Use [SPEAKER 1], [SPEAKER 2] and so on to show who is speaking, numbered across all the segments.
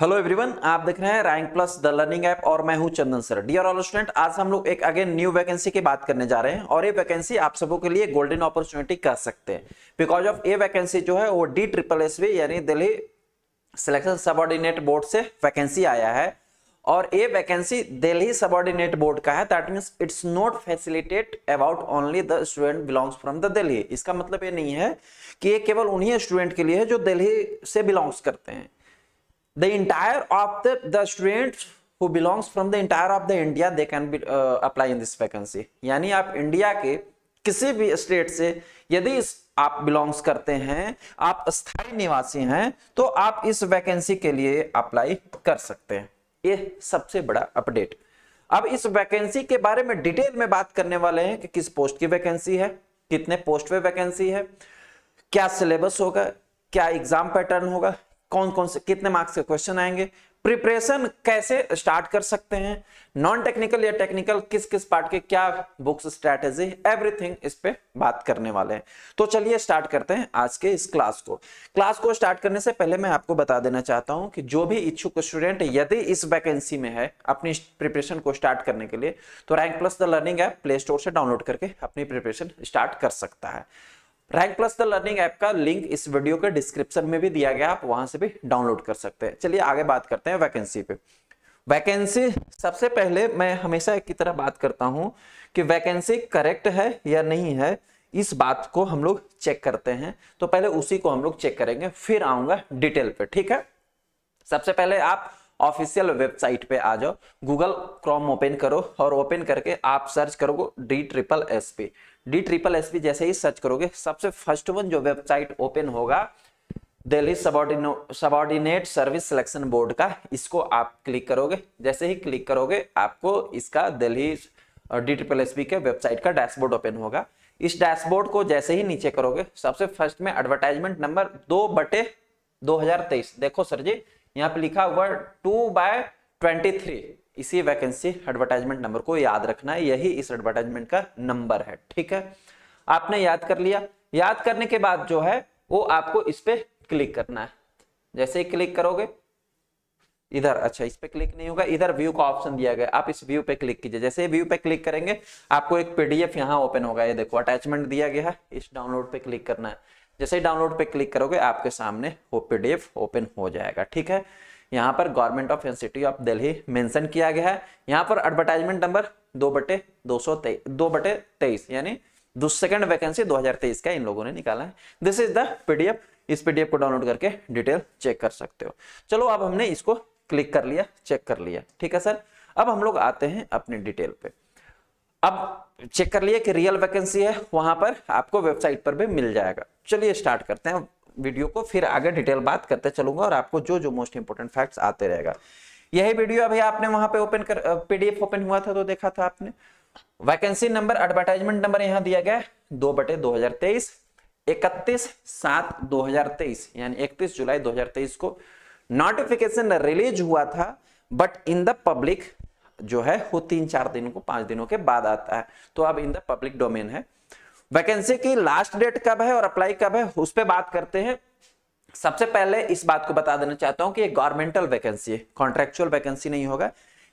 [SPEAKER 1] Hello everyone आप देख रहे हैं Rank Plus the learning app और मैं हूं Chandan sir dear all student आज हम लोग एक अगेन न्यू वैकेंसी की बात करने जा रहे हैं और ये वैकेंसी आप सबों के लिए गोल्डन अपॉर्चुनिटी कह सकते हैं बिकॉज ऑफ ये वैकेंसी जो है वो डी ट्रिपल एस वी यानी दिल्ली सिलेक्शन सबॉर्डिनेट बोर्ड से वैकेंसी आया है और ये वैकेंसी दिल्ली सबॉर्डिनेट बोर्ड का है that means it's not facilitate about only the student belongs from the Delhi इसका मतलब ये नहीं है कि ये केवल उन्हीं स्टूडेंट के लिए है जो दिल्ली से बिलोंग्स करते हैं the entire of the the students who belongs from the entire of the India they can be uh, apply in this vacancy यानी आप इंडिया के किसी भी स्टेट से यदि आप बिलोंग्स करते हैं आप स्थायी निवासी हैं तो आप इस वैकेंसी के लिए अप्लाई कर सकते हैं ये सबसे बड़ा अपडेट अब इस वैकेंसी के बारे में डिटेल में बात करने वाले हैं कि किस पोस्ट की वैकेंसी है कितने पोस्ट पे वैकेंसी है क्या सिलेबस होगा क्या एग्जाम पैटर्न होगा कौन कौन से कितने मार्क्स के क्वेश्चन आएंगे प्रिपरेशन कैसे स्टार्ट कर सकते हैं नॉन टेक्निकल या टेक्निकल किस किस पार्ट के क्या बुक्स स्ट्रेटेजी एवरीथिंग इस पे बात करने वाले हैं तो चलिए स्टार्ट करते हैं आज के इस क्लास को क्लास को स्टार्ट करने से पहले मैं आपको बता देना चाहता हूं कि जो भी इच्छुक स्टूडेंट यदि इस वैकेंसी में है अपनी प्रिपरेशन को स्टार्ट करने के लिए तो Rank Plus the learning app Play Store से डाउनलोड करके अपनी प्रिपरेशन स्टार्ट कर सकता है Rank Plus the learning app का लिंक इस वीडियो के डिस्क्रिप्शन में भी दिया गया आप वहां से भी डाउनलोड कर सकते हैं चलिए आगे बात करते हैं वैकेंसी पे वैकेंसी सबसे पहले मैं हमेशा एक की तरह बात करता हूं कि वैकेंसी करेक्ट है या नहीं है इस बात को हम लोग चेक करते हैं तो पहले उसी को हम लोग चेक करेंगे फिर आऊंगा डिटेल पे ठीक है सबसे पहले आप ऑफिशियल वेबसाइट पे आ जाओ गूगल क्रोम ओपन करो और ओपन करके आप सर्च करोगे D triple S P D triple S P जैसे ही सर्च करोगे सबसे फर्स्ट वन जो वेबसाइट ओपन होगा Delhi subordinate service selection board का इसको आप क्लिक करोगे जैसे ही क्लिक करोगे आपको इसका Delhi D triple S P के वेबसाइट का डैशबोर्ड ओपन होगा इस डैशबोर्ड को जैसे ही नीचे करोगे सबसे फर्स्ट में एडवर्टाइजमेंट नंबर दो बटे तेईस देखो सर जी यहाँ पे लिखा हुआ टू बाय थ्री इसी वैकेंसी एडवर्टाइजमेंट नंबर को याद रखना है यही इस एडवर्टाइजमेंट का नंबर है ठीक है आपने याद कर लिया याद करने के बाद जो है वो आपको इस पे क्लिक करना है जैसे ही क्लिक करोगे इधर अच्छा इस पे क्लिक नहीं होगा इधर व्यू का ऑप्शन दिया गया आप इस व्यू पे क्लिक कीजिए जैसे व्यू पे क्लिक करेंगे आपको एक पीडीएफ यहाँ ओपन होगा ये देखो अटैचमेंट दिया गया है इस डाउनलोड पे क्लिक करना है जैसे ही डाउनलोड पे क्लिक करोगे आपके सामने वो पीडीएफ ओपन हो जाएगा ठीक है यहाँ पर government of university of Delhi mention किया गया है यहाँ पर एडवर्टाइजमेंट नंबर दो बटे दो सौ तेईस दो बटे तेईस यानी सेकंड वैकेंसी 2023 का इन लोगों ने निकाला है दिस इज द पीडीएफ इस पीडीएफ को डाउनलोड करके डिटेल चेक कर सकते हो चलो अब हमने इसको क्लिक कर लिया चेक कर लिया ठीक है सर अब हम लोग आते हैं अपने डिटेल पे अब चेक कर लिए कि रियल वैकेंसी है वहां पर आपको वेबसाइट पर भी मिल जाएगा चलिए स्टार्ट करते हैं वीडियो को फिर आगे डिटेल बात करते चलूंगा और आपको जो जो मोस्ट इंपोर्टेंट फैक्ट्स आते रहेगा यही वीडियो अभी आपने वहां पे ओपन कर पीडीएफ ओपन हुआ था तो देखा था आपने वैकेंसी नंबर एडवर्टाइजमेंट नंबर यहाँ दिया गया दो बटे दो हजार तेईस इकतीस सात दो हजार तेईस यानी इकतीस जुलाई दो हजार तेईस को नोटिफिकेशन रिलीज हुआ था बट इन द पब्लिक जो है वो तीन चार दिन को पांच दिनों के बाद आता है तो अब इन द पब्लिक डोमेन है वैकेंसी की लास्ट डेट कब है और अप्लाई कब है उस पर बात करते हैं सबसे पहले इस बात को बता देना चाहता हूं कि ये गवर्नमेंटल वैकेंसी है कॉन्ट्रेक्चुअल वैकेंसी नहीं होगा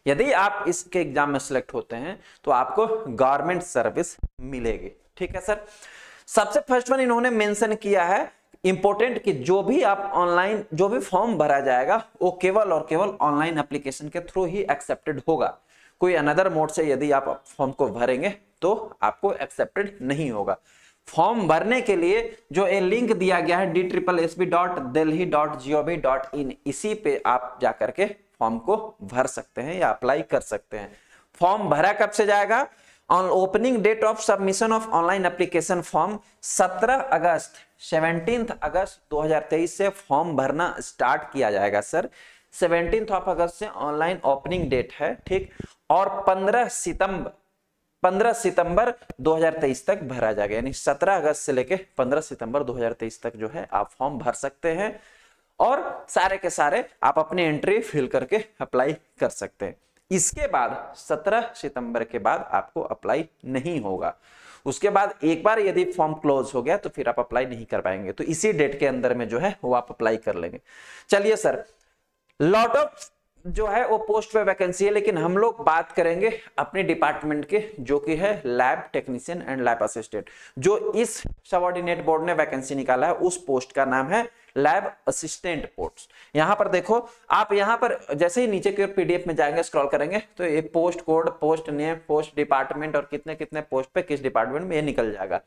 [SPEAKER 1] यदि आप इसके एग्जाम में सिलेक्ट होते हैं तो आपको गवर्नमेंट सर्विस मिलेगी ठीक है सर सबसे फर्स्ट वन इन्होंने मेंशन किया है इंपोर्टेंट कि जो भी आप ऑनलाइन जो भी फॉर्म भरा जाएगा वो केवल और केवल ऑनलाइन एप्लीकेशन के थ्रू ही एक्सेप्टेड होगा कोई अनदर मोड से यदि आप फॉर्म को भरेंगे तो आपको एक्सेप्टेड नहीं होगा फॉर्म भरने के लिए जो ये लिंक दिया गया है D triple S B dot Delhi dot G O V dot in इसी पे आप जाकर के फॉर्म को भर सकते हैं या अप्लाई कर सकते हैं फॉर्म भरा कब से जाएगा on opening date of submission of online application form 17 अगस्त 17 अगस्त 2023 से फॉर्म भरना स्टार्ट किया जाएगा सर 17 ऑफ अगस्त से ऑनलाइन ओपनिंग डेट है ठीक और 15 सितंबर 15 सितंबर 2023 तक भरा जाएगा यानी 17 अगस्त से लेके 15 सितंबर 2023 तक जो है आप फॉर्म भर सकते हैं और सारे के सारे आप अपनी एंट्री फिल करके अप्लाई कर सकते हैं इसके बाद 17 सितंबर के बाद आपको अप्लाई नहीं होगा उसके बाद एक बार यदि फॉर्म क्लोज हो गया तो फिर आप अप्लाई नहीं कर पाएंगे तो इसी डेट के अंदर में जो है वो आप अप्लाई कर लेंगे चलिए सर लॉट ऑफ जो है वो पोस्ट पे वैकेंसी है लेकिन हम लोग बात करेंगे अपने डिपार्टमेंट के जो कि है lab technician and lab assistant जो इस सबॉर्डिनेट बोर्ड ने वैकेंसी निकाला है उस पोस्ट का नाम है लैब असिस्टेंट पोस्ट यहां पर देखो आप यहां पर जैसे ही नीचे की पीडीएफ में जाएंगे स्क्रॉल करेंगे तो ये post code post name post department और कितने कितने पोस्ट पे किस डिपार्टमेंट में ये निकल जाएगा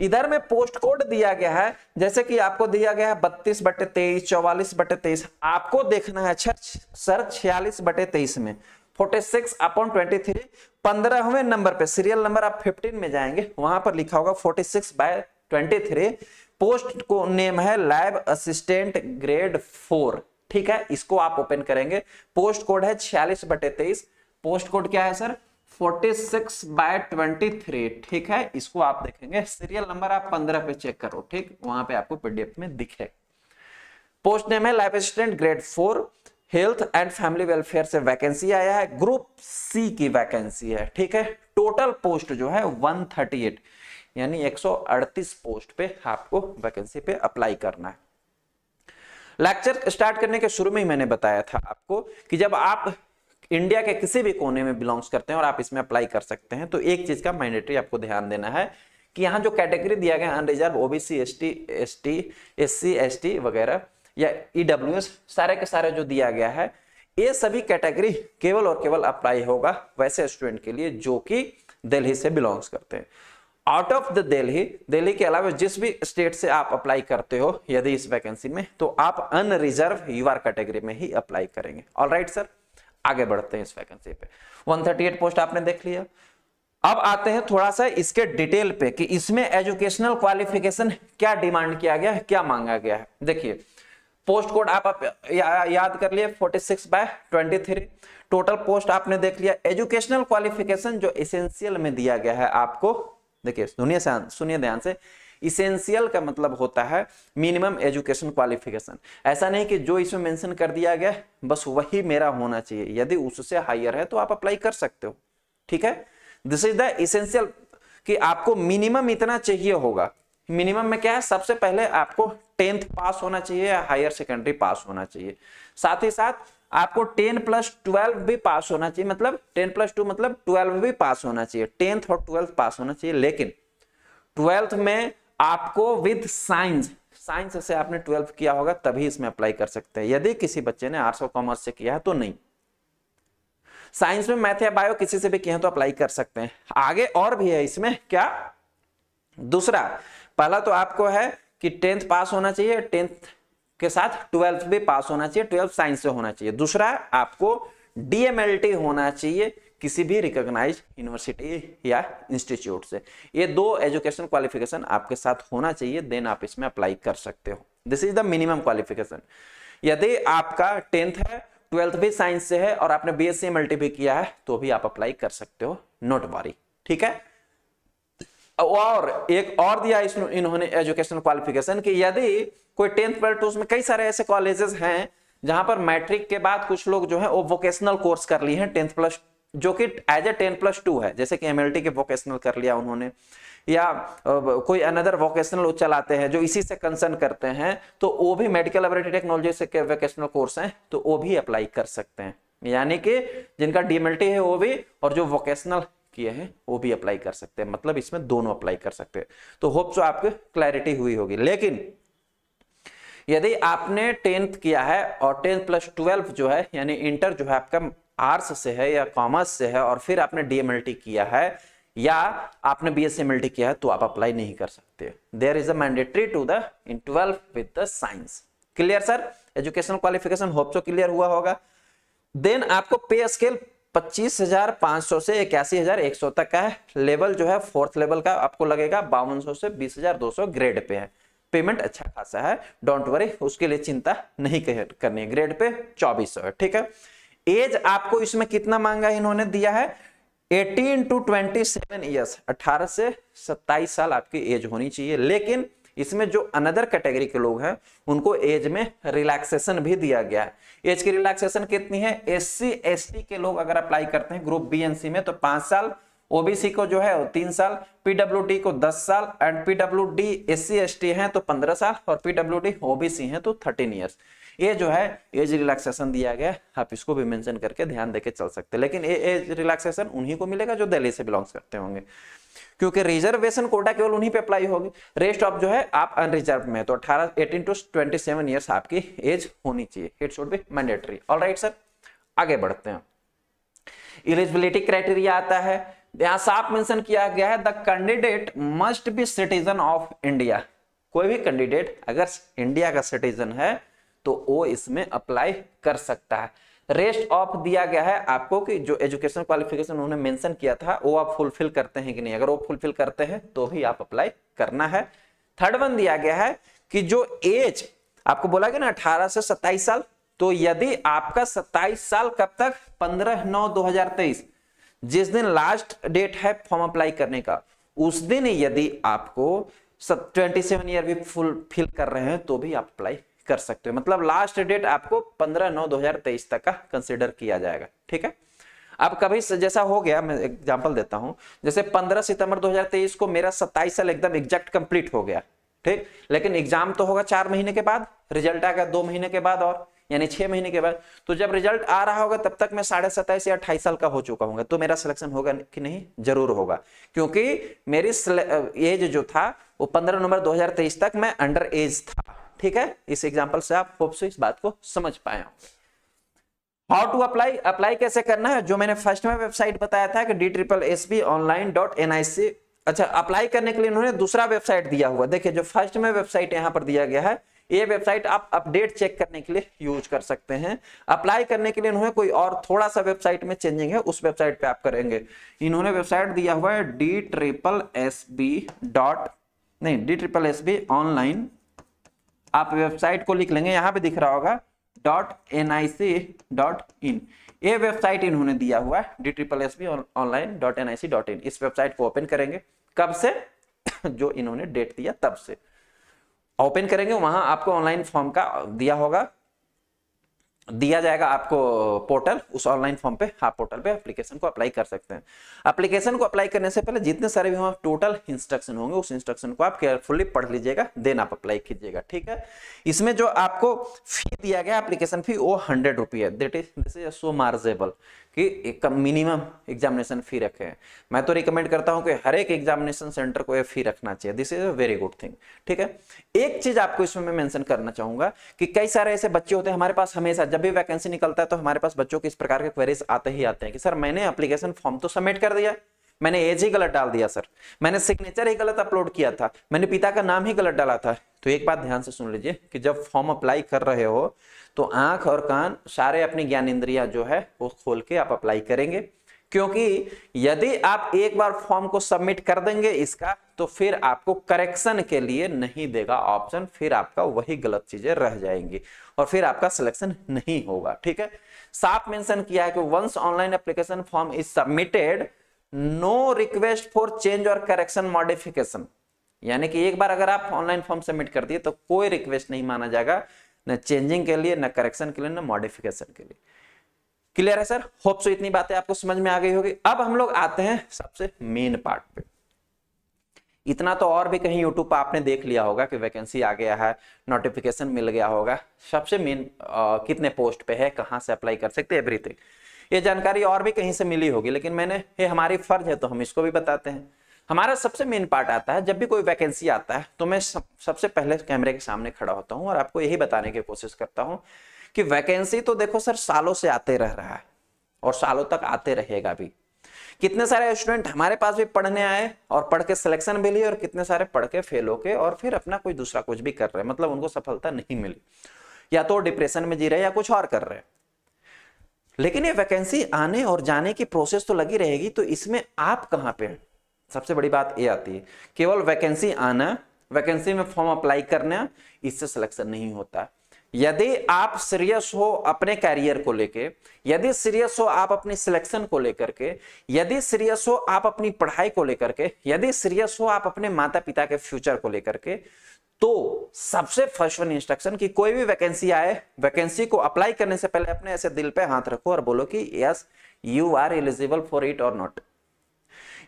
[SPEAKER 1] इधर में पोस्ट कोड दिया गया है जैसे कि आपको दिया गया है बत्तीस बटे तेईस चौवालीस बटे तेईस आपको देखना है सर छियालीस बटे तेईस में forty six upon twenty three पंद्रहवें नंबर पे सीरियल नंबर आप फिफ्टीन में जाएंगे वहां पर लिखा होगा forty six by twenty three post को नेम है लैब असिस्टेंट ग्रेड फोर ठीक है इसको आप ओपन करेंगे पोस्ट कोड है छियालीस बटे तेईस पोस्ट कोड क्या है सर 46 बाय 23 ठीक है इसको आप देखेंगे सीरियल नंबर आप 15 पे चेक करो ठीक वहां पे आपको पीडीएफ में दिखे पोस्ट नेम है life assistant grade four health and family welfare से वैकेंसी आया है ग्रुप सी की वैकेंसी है ठीक है टोटल पोस्ट जो है 138 यानी 138 पोस्ट पे आपको वैकेंसी पे अप्लाई करना है लेक्चर स्टार्ट करने के शुरू में ही मैंने बताया था आपको कि जब आप इंडिया के किसी भी कोने में बिलोंग्स करते हैं और आप इसमें अप्लाई कर सकते हैं तो एक चीज का मैंडेटरी आपको ध्यान देना है कि यहाँ जो कैटेगरी दिया गया unreserved OBC S T S T S C S T वगैरह या ईडब्ल्यू e सारे के सारे जो दिया गया है ये सभी कैटेगरी केवल और केवल अप्लाई होगा वैसे स्टूडेंट के लिए जो कि दिल्ली से बिलोंग्स करते हैं out of the Delhi Delhi के अलावा जिस भी स्टेट से आप अप्लाई करते हो यदि इस वैकेंसी में तो आप अनरिजर्व यूआर कैटेगरी में ही अप्लाई करेंगे ऑल राइट सर आगे बढ़ते हैं इस वैकेंसी पे 138 पोस्ट आपने देख लिया अब आते हैं थोड़ा सा इसके डिटेल पे कि इसमें एजुकेशनल क्वालिफिकेशन क्या डिमांड किया गया है क्या मांगा गया है देखिए पोस्ट कोड आप, आप या, याद कर लिए 46 six by twenty total post आपने देख लिया एजुकेशनल क्वालिफिकेशन जो एसेंशियल में दिया गया है आपको देखिए सुनिए सुनिए ध्यान से इसेंशियल का मतलब होता है मिनिमम एजुकेशन क्वालिफिकेशन ऐसा नहीं कि जो इसमें मेंशन कर दिया गया बस वही मेरा होना चाहिए यदि उससे हायर है तो आप अप्लाई कर सकते हो ठीक है दिस इज द इसेंशियल कि आपको मिनिमम इतना चाहिए होगा मिनिमम में क्या है सबसे पहले आपको टेंथ पास होना चाहिए या हायर सेकेंडरी पास होना चाहिए साथ ही साथ आपको टेन प्लस ट्वेल्व भी पास होना चाहिए मतलब टेन प्लस टू मतलब ट्वेल्व भी पास होना चाहिए टेंथ और ट्वेल्थ पास होना चाहिए लेकिन ट्वेल्थ में आपको विद साइंस साइंस से आपने ट्वेल्थ किया होगा तभी इसमें अप्लाई कर सकते हैं यदि किसी बच्चे ने आर्ट्स और कॉमर्स से किया है तो नहीं साइंस में मैथ या बायो किसी से भी किया है तो अप्लाई कर सकते हैं आगे और भी है इसमें क्या दूसरा पहला तो आपको है कि टेंथ पास होना चाहिए टेंथ के साथ ट्वेल्थ भी पास होना चाहिए ट्वेल्थ साइंस से होना चाहिए दूसरा आपको डीएमएलटी होना चाहिए किसी भी रिकॉग्नाइज यूनिवर्सिटी या इंस्टीट्यूट से ये दो एजुकेशन क्वालिफिकेशन आपके साथ होना चाहिए देन आप इसमें अप्लाई कर सकते हो this is the minimum qualification यदि आपका टेंथ है ट्वेल्थ भी साइंस से है और आपने बी एस सी भी किया है तो भी आप अप्लाई कर सकते हो नोट वारी ठीक है और एक और दिया इन्होंने एजुकेशन क्वालिफिकेशन कि यदि कोई टेंथ ट्वेल्थ तो उसमें कई सारे ऐसे कॉलेजेस हैं जहां पर मैट्रिक के बाद कुछ लोग जो है वो वोकेशनल कोर्स कर लिए हैं टेंथ प्लस जो कि as a ten plus two है जैसे कि एमएलटी के वोकेशनल कर लिया उन्होंने या कोई अनदर वोकेशनल चलाते हैं जो इसी से कंसर्न करते हैं तो वो भी मेडिकल लेबोरेटरी टेक्नोलॉजी से वोकेशनल कोर्स हैं तो वो भी अप्लाई कर सकते हैं यानी कि जिनका डीएमएलटी है वो भी और जो वोकेशनल किए हैं वो भी अप्लाई कर सकते हैं मतलब इसमें दोनों अप्लाई कर सकते हैं तो होप सो आपको क्लैरिटी हुई होगी लेकिन यदि आपने टेंथ किया है और टेंथ प्लस ट्वेल्व जो है यानी इंटर जो है आपका आर्ट्स से है या कॉमर्स से है और फिर आपने डीएमएलटी किया है या आपने B S M L T किया है तो आप अप्लाई नहीं कर सकते there is a mandatory to the in twelve with the science clear sir education qualification hope so clear हुआ होगा देन आपको पे स्केल पच्चीस हजार पांच सौ से इक्यासी हजार एक सौ तक का है लेवल जो है फोर्थ लेवल का आपको लगेगा बावन सौ से बीस हजार दो सौ ग्रेड पे है पेमेंट अच्छा खासा है डोंट वरी उसके लिए चिंता नहीं करनी है ग्रेड पे चौबीस सौ है ठीक है एज आपको इसमें कितना मांगा इन्होंने दिया है 18 टू 27 इयर्स 18 से 27 साल आपकी एज होनी चाहिए लेकिन इसमें जो अनदर कैटेगरी के लोग हैं उनको एज में रिलैक्सेशन भी दिया गया है एज की रिलैक्सेशन कितनी है एससी एसटी के लोग अगर अप्लाई करते हैं ग्रुप बी एन सी में तो पांच साल ओबीसी को जो है तीन साल पीडब्ल्यू को दस साल and PW D S C S T है तो पंद्रह साल और पीडब्ल्यू डी ओबीसी है तो थर्टीन ईयर्स ये जो है एज रिलैक्सेशन दिया गया आप इसको भी मेंशन करके ध्यान देके चल सकते हैं लेकिन एज रिलैक्सेशन उन्हीं को मिलेगा जो दिल्ली से बिलोंग्स करते होंगे क्योंकि रिजर्वेशन कोटा केवल उन्हीं पे अप्लाई होगी रेस्ट ऑफ जो है आप अनरिजर्व में तो अठारह एटीन टू 27 इयर्स आपकी एज होनी चाहिए it should be mandatory all right sir आगे बढ़ते हैं एलिजिबिलिटी क्राइटेरिया आता है यहां साफ मेंशन किया गया है the candidate must be citizen of India कोई भी कैंडिडेट अगर इंडिया का सिटीजन है तो वो इसमें अप्लाई कर सकता है रेस्ट ऑफ दिया गया है आपको कि जो एजुकेशन क्वालिफिकेशन उन्होंने मेंशन किया था वो आप फुलफिल करते हैं कि नहीं अगर वो फुलफिल करते हैं तो भी आप अप्लाई करना है थर्ड वन दिया गया है कि जो एज आपको बोला गया ना अठारह से सत्ताईस साल तो यदि आपका सत्ताईस साल कब तक पंद्रह नौ दो हजार तेईस जिस दिन लास्ट डेट है फॉर्म अप्लाई करने का उस दिन यदि आपको ट्वेंटी सेवन ईयर भी फुलफिल कर रहे हैं तो भी आप अप्लाई कर सकते हो मतलब लास्ट डेट आपको 15 नौ 2023 तक का कंसिडर किया जाएगा ठीक है अब कभी जैसा हो गया मैं एग्जाम्पल देता हूं जैसे 15 सितंबर 2023 को मेरा 27 साल एकदम एग्जैक्ट कंप्लीट हो गया ठीक लेकिन एग्जाम तो होगा चार महीने के बाद रिजल्ट आएगा दो महीने के बाद और यानी छह महीने के बाद तो जब रिजल्ट आ रहा होगा तब तक मैं साढ़े सत्ताईस या अट्ठाईस साल का हो चुका होगा तो मेरा सिलेक्शन होगा कि नहीं जरूर होगा क्योंकि मेरी एज जो था वो पंद्रह नवंबर 2023 तक मैं अंडर एज था ठीक है इस एग्जाम्पल से आप होप से इस बात को समझ पाए होंगे हाउ टू अप्लाई अप्लाई कैसे करना है जो मैंने फर्स्ट में वेबसाइट बताया था कि D triple S B online dot N I C अच्छा अप्लाई करने के लिए उन्होंने दूसरा वेबसाइट दिया हुआ देखिए जो फर्स्ट में वेबसाइट यहाँ पर दिया गया है ये वेबसाइट आप अपडेट चेक करने के लिए यूज कर सकते हैं अप्लाई करने के लिए उन्होंने कोई और थोड़ा सा वेबसाइट में चेंजिंग है उस वेबसाइट पे आप करेंगे इन्होंने वेबसाइट दिया हुआ है D triple S B dot नहीं D triple S B online आप वेबसाइट को लिख लेंगे यहाँ पे दिख रहा होगा dot N I C dot in ये वेबसाइट इन्होंने दिया हुआ है D triple S B online dot N I C dot in इस वेबसाइट को ओपन करेंगे कब से जो इन्होंने डेट दिया तब से ओपन करेंगे वहां आपको ऑनलाइन फॉर्म का दिया होगा दिया जाएगा आपको पोर्टल उस ऑनलाइन फॉर्म पे हाँ पोर्टल पे एप्लीकेशन को अप्लाई कर सकते हैं एप्लीकेशन को अप्लाई करने से पहले जितने सारे भी वहाँ टोटल इंस्ट्रक्शन होंगे उस इंस्ट्रक्शन को आप केयरफुली पढ़ लीजिएगा देन आप अप्लाई कीजिएगा ठीक है इसमें जो आपको फी दिया गया एप्लीकेशन फी वो हंड्रेड रुपी है that is this is so manageable कि एक मिनिमम एग्जामिनेशन फी रखे हैं मैं तो रिकमेंड करता हूं कि हर एक एग्जामिनेशन सेंटर को ये फी रखना चाहिए this is a very good thing ठीक है एक चीज आपको इसमें मैं मेंशन करना चाहूंगा कि कई सारे ऐसे बच्चे होते हैं हमारे पास हमेशा जब भी वैकेंसी निकलता है तो हमारे पास बच्चों के इस प्रकार के क्वेरीज आते ही आते हैं कि सर मैंने अप्लीकेशन फॉर्म तो सबमिट कर दिया मैंने एज ही गलत डाल दिया सर मैंने सिग्नेचर ही गलत अपलोड किया था मैंने पिता का नाम ही गलत डाला था तो एक बात ध्यान से सुन लीजिए कि जब फॉर्म अप्लाई कर रहे हो तो आंख और कान सारे अपनी ज्ञान इंद्रिया जो है वो खोल के आप अप्लाई करेंगे क्योंकि यदि आप एक बार फॉर्म को सबमिट कर देंगे इसका तो फिर आपको करेक्शन के लिए नहीं देगा ऑप्शन फिर आपका वही गलत चीजें रह जाएंगी और फिर आपका सिलेक्शन नहीं होगा ठीक है साफ मेंशन किया है कि once online application form is submitted no request for change और करेक्शन मॉडिफिकेशन यानी कि एक बार अगर आप ऑनलाइन फॉर्म सबमिट कर दिए तो कोई रिक्वेस्ट नहीं माना जाएगा ना चेंजिंग के लिए ना करेक्शन के लिए ना मॉडिफिकेशन के लिए क्लियर है सर होप सो इतनी बातें आपको समझ में आ गई होगी अब हम लोग आते हैं सबसे मेन पार्ट पे इतना तो और भी कहीं यूट्यूब पर आपने देख लिया होगा कि वैकेंसी आ गया है नोटिफिकेशन मिल गया होगा सबसे मेन कितने पोस्ट पे है कहाँ से अप्लाई कर सकते हैं एवरीथिंग ये जानकारी और भी कहीं से मिली होगी लेकिन मैंने ये हमारी फर्ज है तो हम इसको भी बताते हैं हमारा सबसे मेन पार्ट आता है जब भी कोई वैकेंसी आता है तो मैं सब, सबसे पहले कैमरे के सामने खड़ा होता हूँ और आपको यही बताने की कोशिश करता हूँ कि वैकेंसी तो देखो सर सालों से आते रह रहा है और सालों तक आते रहेगा भी कितने सारे स्टूडेंट हमारे पास भी पढ़ने आए और पढ़ के सिलेक्शन भी लिए और कितने सारे पढ़ के फेल होके और फिर अपना कोई दूसरा कुछ भी कर रहे हैं मतलब उनको सफलता नहीं मिली या तो डिप्रेशन में जी रहे या कुछ और कर रहे लेकिन ये वैकेंसी आने और जाने की प्रोसेस तो लगी रहेगी तो इसमें आप कहाँ पे सबसे बड़ी बात ये आती है केवल वैकेंसी आना वैकेंसी में फॉर्म अप्लाई करना इससे सिलेक्शन नहीं होता यदि आप सीरियस हो अपने कैरियर को लेके यदि सीरियस हो आप अपनी सिलेक्शन को लेकर के यदि सीरियस हो आप अपनी पढ़ाई को लेकर के यदि सीरियस हो आप अपने माता पिता के फ्यूचर को लेकर के तो सबसे फर्स्ट वन इंस्ट्रक्शन कि कोई भी वैकेंसी आए वैकेंसी को अप्लाई करने से पहले अपने ऐसे दिल पे हाथ रखो और बोलो कि yes you are eligible for it और not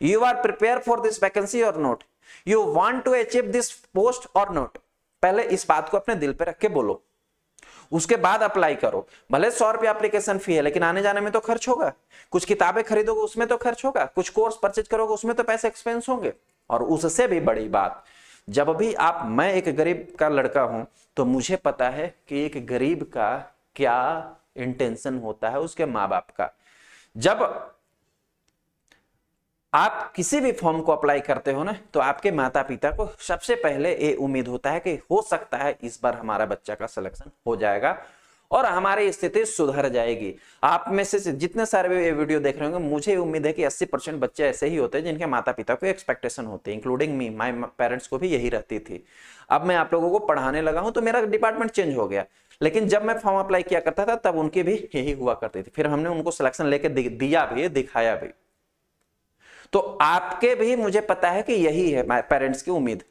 [SPEAKER 1] you are prepare for this vacancy और not you want to achieve this post और नॉट पहले इस बात को अपने दिल पे रख के बोलो उसके बाद अप्लाई करो भले सौ रुपया अप्लीकेशन फी है लेकिन आने जाने में तो खर्च होगा कुछ किताबें खरीदोगे उसमें तो खर्च होगा कुछ कोर्स परचेज करोगे उसमें तो पैसे एक्सपेंस होंगे और उससे भी बड़ी बात जब भी आप मैं एक गरीब का लड़का हूं तो मुझे पता है कि एक गरीब का क्या इंटेंशन होता है उसके माँ बाप का जब आप किसी भी फॉर्म को अप्लाई करते हो ना तो आपके माता पिता को सबसे पहले ये उम्मीद होता है कि हो सकता है इस बार हमारा बच्चा का सिलेक्शन हो जाएगा और हमारी स्थिति सुधर जाएगी आप में से जितने सारे भी ये वीडियो देख रहे होंगे मुझे उम्मीद है कि 80 परसेंट बच्चे ऐसे ही होते हैं जिनके माता पिता को एक्सपेक्टेशन होते हैं इंक्लूडिंग मी माई पेरेंट्स को भी यही रहती थी अब मैं आप लोगों को पढ़ाने लगा हूं तो मेरा डिपार्टमेंट चेंज हो गया लेकिन जब मैं फॉर्म अप्लाई किया करता था तब उनके भी यही हुआ करती थी फिर हमने उनको सिलेक्शन लेके दिया भी दिखाया भी तो आपके भी मुझे पता है कि यही है पेरेंट्स की उम्मीद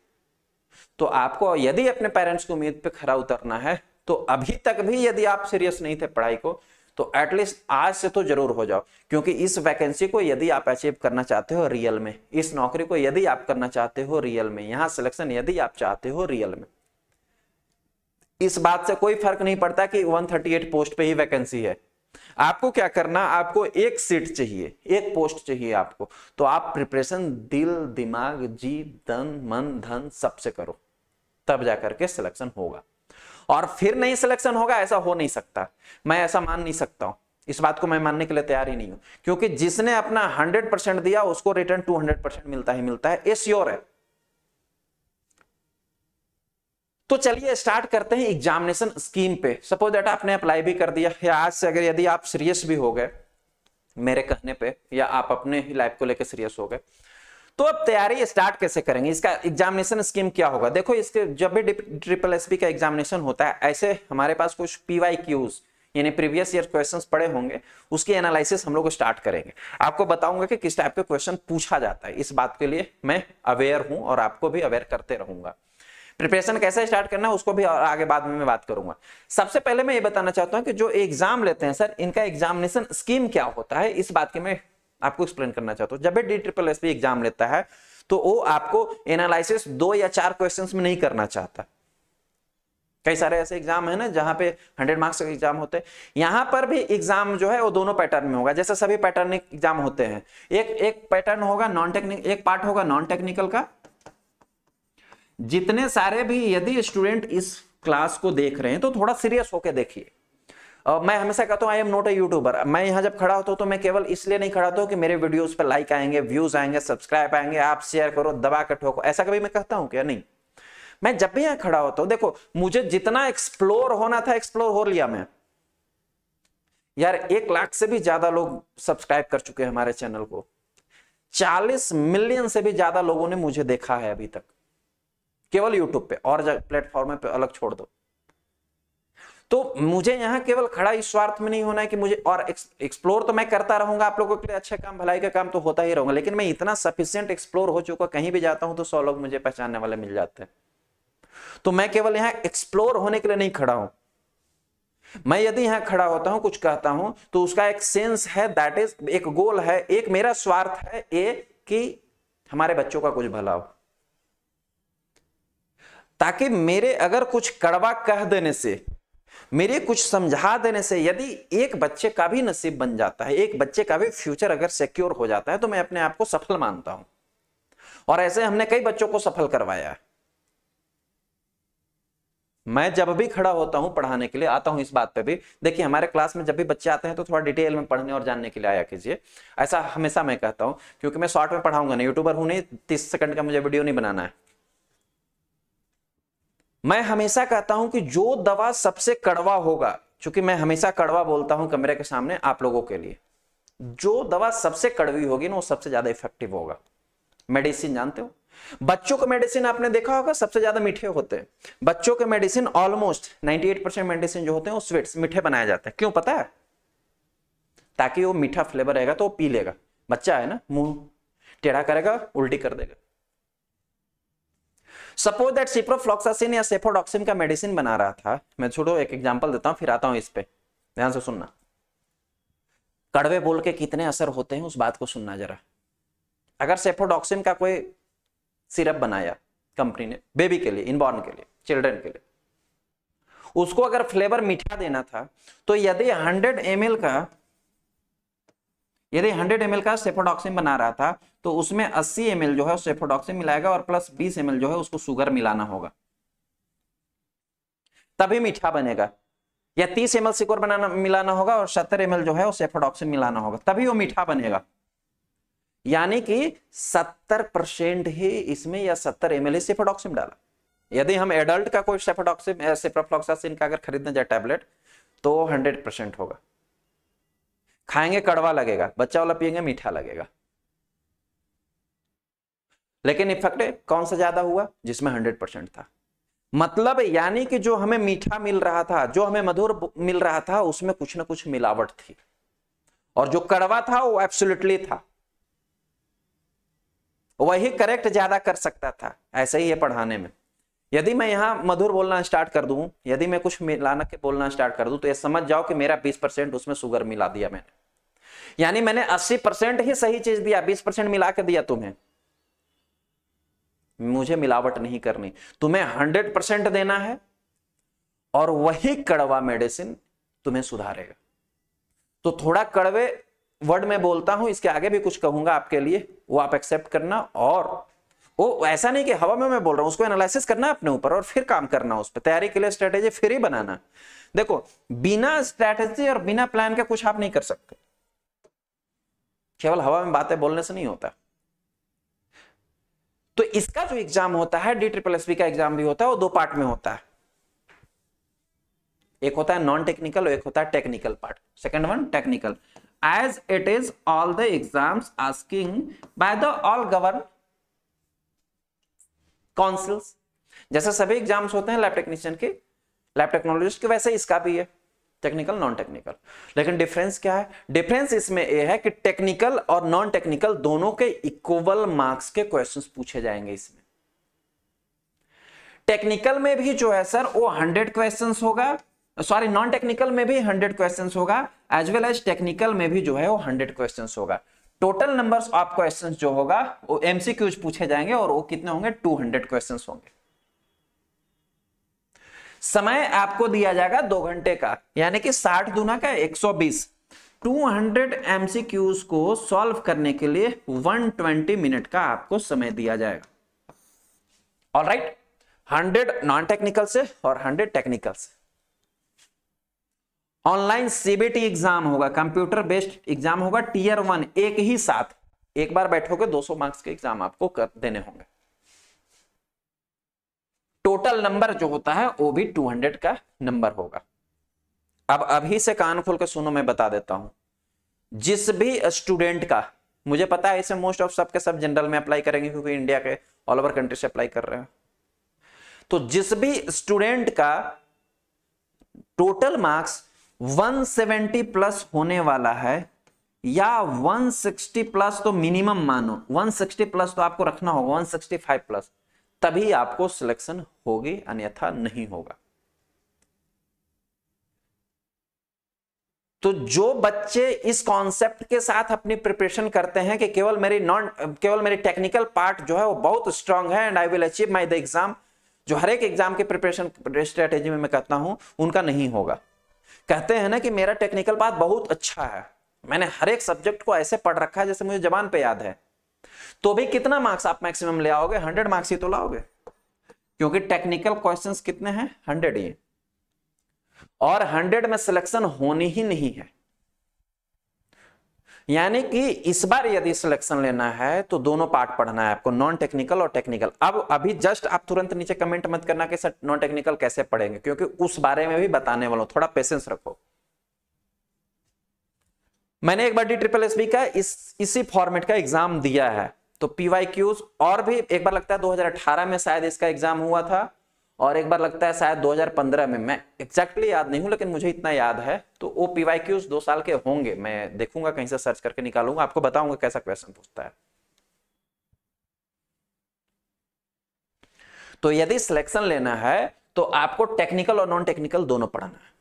[SPEAKER 1] तो आपको यदि अपने पेरेंट्स की उम्मीद पे खरा उतरना है तो अभी तक भी यदि आप सीरियस नहीं थे पढ़ाई को तो एटलीस्ट आज से तो जरूर हो जाओ क्योंकि इस वैकेंसी को यदि आप अचीव करना चाहते हो रियल में इस नौकरी को यदि आप करना चाहते हो रियल में यहां सिलेक्शन यदि आप चाहते हो रियल में इस बात से कोई फर्क नहीं पड़ता कि 138 पोस्ट पे ही वैकेंसी है आपको क्या करना आपको एक सीट चाहिए एक पोस्ट चाहिए आपको तो आप प्रिपरेशन दिल दिमाग जी धन मन धन सबसे करो तब जाकर के सिलेक्शन होगा और फिर नहीं सिलेक्शन होगा ऐसा हो नहीं सकता मैं ऐसा मान नहीं सकता हूं इस बात को मैं मानने के लिए तैयार ही नहीं हूं क्योंकि जिसने अपना 100 परसेंट दिया उसको रिटर्न 200 परसेंट मिलता ही मिलता है ये श्योर है तो चलिए स्टार्ट करते हैं एग्जामिनेशन स्कीम पे सपोज डेट आपने अप्लाई भी कर दिया या आज से अगर यदि आप सीरियस भी हो गए मेरे कहने पे या आप अपने ही लाइफ को लेकर सीरियस हो गए तो अब तैयारी स्टार्ट कैसे करेंगे इसका एग्जामिनेशन स्कीम क्या होगा देखो इसके जब भी ट्रिपल एस का एग्जामिनेशन होता है ऐसे हमारे पास कुछ पीवाई क्यूज यानी प्रीवियस ईयर क्वेश्चंस पड़े होंगे उसकी एनालिसिस हम लोग स्टार्ट करेंगे आपको बताऊंगा कि किस टाइप के क्वेश्चन पूछा जाता है इस बात के लिए मैं अवेयर हूं और आपको भी अवेयर करते रहूंगा प्रिपरेशन कैसे स्टार्ट करना है उसको भी आगे बाद में मैं बात करूंगा सबसे पहले मैं ये बताना चाहता हूँ कि जो एग्जाम लेते हैं सर इनका एग्जामिनेशन स्कीम क्या होता है इस बात की मैं आपको एक्सप्लेन करना चाहता हूँ जब भी डी ट्रिपल एस एग्जाम लेता है तो वो आपको एनालिसिस दो या चार क्वेश्चन में नहीं करना चाहता कई सारे ऐसे एग्जाम है ना जहां पे 100 मार्क्स का एग्जाम होते हैं यहां पर भी एग्जाम जो है वो दोनों पैटर्न में होगा जैसे सभी पैटर्निक एग्जाम होते हैं एक एक पैटर्न होगा नॉन टेक्निक एक पार्ट होगा नॉन टेक्निकल का जितने सारे भी यदि स्टूडेंट इस क्लास को देख रहे हैं तो थोड़ा सीरियस होकर देखिए Uh, मैं हमेशा कहता हूँ I am not a YouTuber मैं यहाँ जब खड़ा होता हूँ तो मैं केवल इसलिए नहीं खड़ा होता हूँ कि मेरे वीडियोस पर लाइक आएंगे व्यूज आएंगे सब्सक्राइब आएंगे आप शेयर करो दबा कर ठोको ऐसा कभी मैं कहता हूँ क्या नहीं मैं जब भी यहाँ खड़ा होता हूँ देखो मुझे जितना एक्सप्लोर होना था एक्सप्लोर हो लिया मैं यार एक लाख से भी ज्यादा लोग सब्सक्राइब कर चुके हैं हमारे चैनल को चालीस मिलियन से भी ज्यादा लोगों ने मुझे देखा है अभी तक केवल यूट्यूब पे और प्लेटफॉर्म पे अलग छोड़ दो तो मुझे यहां केवल खड़ा इस स्वार्थ में नहीं होना है कि मुझे और एक्सप्लोर तो मैं करता रहूंगा आप लोगों के लिए अच्छा काम भलाई का काम तो होता ही रहूंगा लेकिन मैं इतना सफिशियंट एक्सप्लोर हो चुका कहीं भी जाता हूं तो सौ लोग मुझे पहचानने वाले मिल जाते हैं तो मैं केवल यहां एक्सप्लोर होने के लिए नहीं खड़ा हूं मैं यदि यहां खड़ा होता हूं कुछ कहता हूं तो उसका एक सेंस है दैट इज एक गोल है एक मेरा स्वार्थ है ए कि हमारे बच्चों का कुछ भला हो ताकि मेरे अगर कुछ कड़वा कह देने से मेरे कुछ समझा देने से यदि एक बच्चे का भी नसीब बन जाता है एक बच्चे का भी फ्यूचर अगर सिक्योर हो जाता है तो मैं अपने आप को सफल मानता हूं और ऐसे हमने कई बच्चों को सफल करवाया मैं जब भी खड़ा होता हूं पढ़ाने के लिए आता हूं इस बात पे भी देखिए हमारे क्लास में जब भी बच्चे आते हैं तो थोड़ा डिटेल में पढ़ने और जानने के लिए आया कीजिए ऐसा हमेशा मैं कहता हूं क्योंकि मैं शॉर्ट में पढ़ाऊंगा नहीं यूट्यूबर हूं नहीं तीस सेकंड का मुझे वीडियो नहीं बनाना है मैं हमेशा कहता हूं कि जो दवा सबसे कड़वा होगा चूंकि मैं हमेशा कड़वा बोलता हूं कमरे के सामने आप लोगों के लिए जो दवा सबसे कड़वी होगी ना वो सबसे ज्यादा इफेक्टिव होगा मेडिसिन जानते हो बच्चों का मेडिसिन आपने देखा होगा सबसे ज्यादा मीठे होते हैं बच्चों के मेडिसिन ऑलमोस्ट 98 परसेंट मेडिसिन जो होते हैं वो स्वीट्स मीठे बनाए जाते हैं क्यों पता है ताकि वो मीठा फ्लेवर रहेगा तो वो पी लेगा बच्चा है ना मुंह टेढ़ा करेगा उल्टी कर देगा सपोज दैट सिप्रोफ्लॉक्सासिन या सेफोडॉक्सिन का मेडिसिन बना रहा था मैं छोड़ो एक एग्जांपल देता हूं फिर आता हूं इस पे ध्यान से सुनना कड़वे बोल के कितने असर होते हैं उस बात को सुनना जरा अगर सेफोडॉक्सिन का कोई सिरप बनाया कंपनी ने बेबी के लिए इनबॉर्न के लिए चिल्ड्रन के लिए उसको अगर फ्लेवर मीठा देना था तो यदि 100 एम का यदि 100 ml का सेफोडॉक्सिम बना रहा था तो उसमें 80 ml जो है सेफोडॉक्सिम मिलाएगा और प्लस 20 ml जो है उसको शुगर मिलाना होगा तभी मीठा बनेगा या 30 ml सिकोर बनाना मिलाना होगा और 70 ml जो है वो सेफोडॉक्सिम मिलाना होगा तभी वो मीठा बनेगा यानी कि 70 परसेंट ही इसमें या 70 एम एल सेफोडॉक्सिम डाला यदि हम एडल्ट का कोई सेफोडॉक्सिम सेफ्लोक्सासिन का अगर खरीदने जाए टैबलेट तो हंड्रेड होगा खाएंगे कड़वा लगेगा बच्चा वाला पिएंगे मीठा लगेगा लेकिन इफेक्ट कौन सा ज्यादा हुआ जिसमें हंड्रेड परसेंट था मतलब यानी कि जो हमें मीठा मिल रहा था जो हमें मधुर मिल रहा था उसमें कुछ ना कुछ मिलावट थी और जो कड़वा था वो एब्सुलटली था वही करेक्ट ज्यादा कर सकता था ऐसे ही है पढ़ाने में यदि मैं यहाँ मधुर बोलना स्टार्ट कर दूं यदि मैं कुछ मिलाना के बोलना स्टार्ट कर दूं तो ये समझ जाओ कि मेरा 20 परसेंट उसमें शुगर मिला दिया मैंने यानी मैंने 80 परसेंट ही सही चीज दिया 20 परसेंट मिला के दिया तुम्हें मुझे मिलावट नहीं करनी तुम्हें 100 परसेंट देना है और वही कड़वा मेडिसिन तुम्हें सुधारेगा तो थोड़ा कड़वे वर्ड में बोलता हूं इसके आगे भी कुछ कहूंगा आपके लिए वो आप एक्सेप्ट करना और वो ऐसा नहीं कि हवा में मैं बोल रहा हूँ उसको एनालिसिस करना अपने ऊपर और फिर काम करना उस पर तैयारी के लिए स्ट्रेटेजी फिर ही बनाना देखो बिना स्ट्रेटेजी और बिना प्लान के कुछ आप नहीं कर सकते केवल हवा में बातें बोलने से नहीं होता तो इसका जो एग्जाम होता है डी ट्रिपल एस का एग्जाम भी होता है वो दो पार्ट में होता है एक होता है नॉन टेक्निकल और एक होता है technical part second one technical as it is all the exams asking by the all govern councils जैसे सभी एग्जाम्स होते हैं लैब टेक्नीशियन के लैब टेक्नोलॉजिस्ट के वैसे इसका भी है टेक्निकल नॉन टेक्निकल लेकिन डिफरेंस क्या है डिफरेंस इसमें यह है कि टेक्निकल और नॉन टेक्निकल दोनों के इक्वल मार्क्स के क्वेश्चन पूछे जाएंगे इसमें टेक्निकल में भी जो है सर वो हंड्रेड क्वेश्चन होगा सॉरी नॉन टेक्निकल में भी हंड्रेड क्वेश्चन होगा एज वेल एज टेक्निकल में भी जो है वो हंड्रेड क्वेश्चन होगा टोटल नंबर ऑफ क्वेश्चन जो होगा वो एमसीक्यूज पूछे जाएंगे और वो कितने होंगे 200 क्वेश्चन होंगे समय आपको दिया जाएगा दो घंटे का यानी कि साठ दुना का 120 200 एमसीक्यूज को सॉल्व करने के लिए 120 मिनट का आपको समय दिया जाएगा all right hundred non technical से और 100 टेक्निकल से ऑनलाइन सीबीटी एग्जाम होगा कंप्यूटर बेस्ड एग्जाम होगा टीयर वन एक ही साथ एक बार बैठोगे 200 मार्क्स के एग्जाम आपको कर देने होंगे टोटल नंबर जो होता है वो भी 200 का नंबर होगा अब अभी से कान खोल के सुनो मैं बता देता हूं जिस भी स्टूडेंट का मुझे पता है इसे मोस्ट ऑफ सबके सब जनरल में अप्लाई करेंगे क्योंकि इंडिया के ऑल ओवर कंट्री से अप्लाई कर रहे हैं तो जिस भी स्टूडेंट का टोटल मार्क्स 170 प्लस होने वाला है या 160 प्लस तो मिनिमम मानो 160 प्लस तो आपको रखना होगा 165 प्लस तभी आपको सिलेक्शन होगी अन्यथा नहीं होगा तो जो बच्चे इस कॉन्सेप्ट के साथ अपनी प्रिपरेशन करते हैं कि केवल मेरी नॉन केवल मेरी टेक्निकल पार्ट जो है वो बहुत स्ट्रांग है and I will achieve my the exam जो हर एक एग्जाम के प्रिपरेशन स्ट्रेटेजी में मैं कहता हूं उनका नहीं होगा कहते हैं ना कि मेरा टेक्निकल पाथ बहुत अच्छा है मैंने हर एक सब्जेक्ट को ऐसे पढ़ रखा है जैसे मुझे जबान पे याद है तो भी कितना मार्क्स आप मैक्सिमम ले आओगे हंड्रेड मार्क्स ही तो लाओगे क्योंकि टेक्निकल क्वेश्चंस कितने हैं हंड्रेड ही और हंड्रेड में सिलेक्शन होनी ही नहीं है यानी कि इस बार यदि सिलेक्शन लेना है तो दोनों पार्ट पढ़ना है आपको नॉन टेक्निकल और टेक्निकल अब अभी जस्ट आप तुरंत नीचे कमेंट मत करना कि सर नॉन टेक्निकल कैसे पढ़ेंगे क्योंकि उस बारे में भी बताने वाला हूं थोड़ा पेशेंस रखो मैंने एक बार डी ट्रिपल एस का इस इसी फॉर्मेट का एग्जाम दिया है तो पीवाई और भी एक बार लगता है दो में शायद इसका एग्जाम हुआ था और एक बार लगता है शायद 2015 में मैं एक्जैक्टली याद नहीं हूँ लेकिन मुझे इतना याद है तो वो पी वाई क्यूज दो साल के होंगे मैं देखूंगा कहीं से सर्च करके निकालूंगा आपको बताऊंगा कैसा क्वेश्चन पूछता है तो यदि सिलेक्शन लेना है तो आपको टेक्निकल और नॉन टेक्निकल दोनों पढ़ना है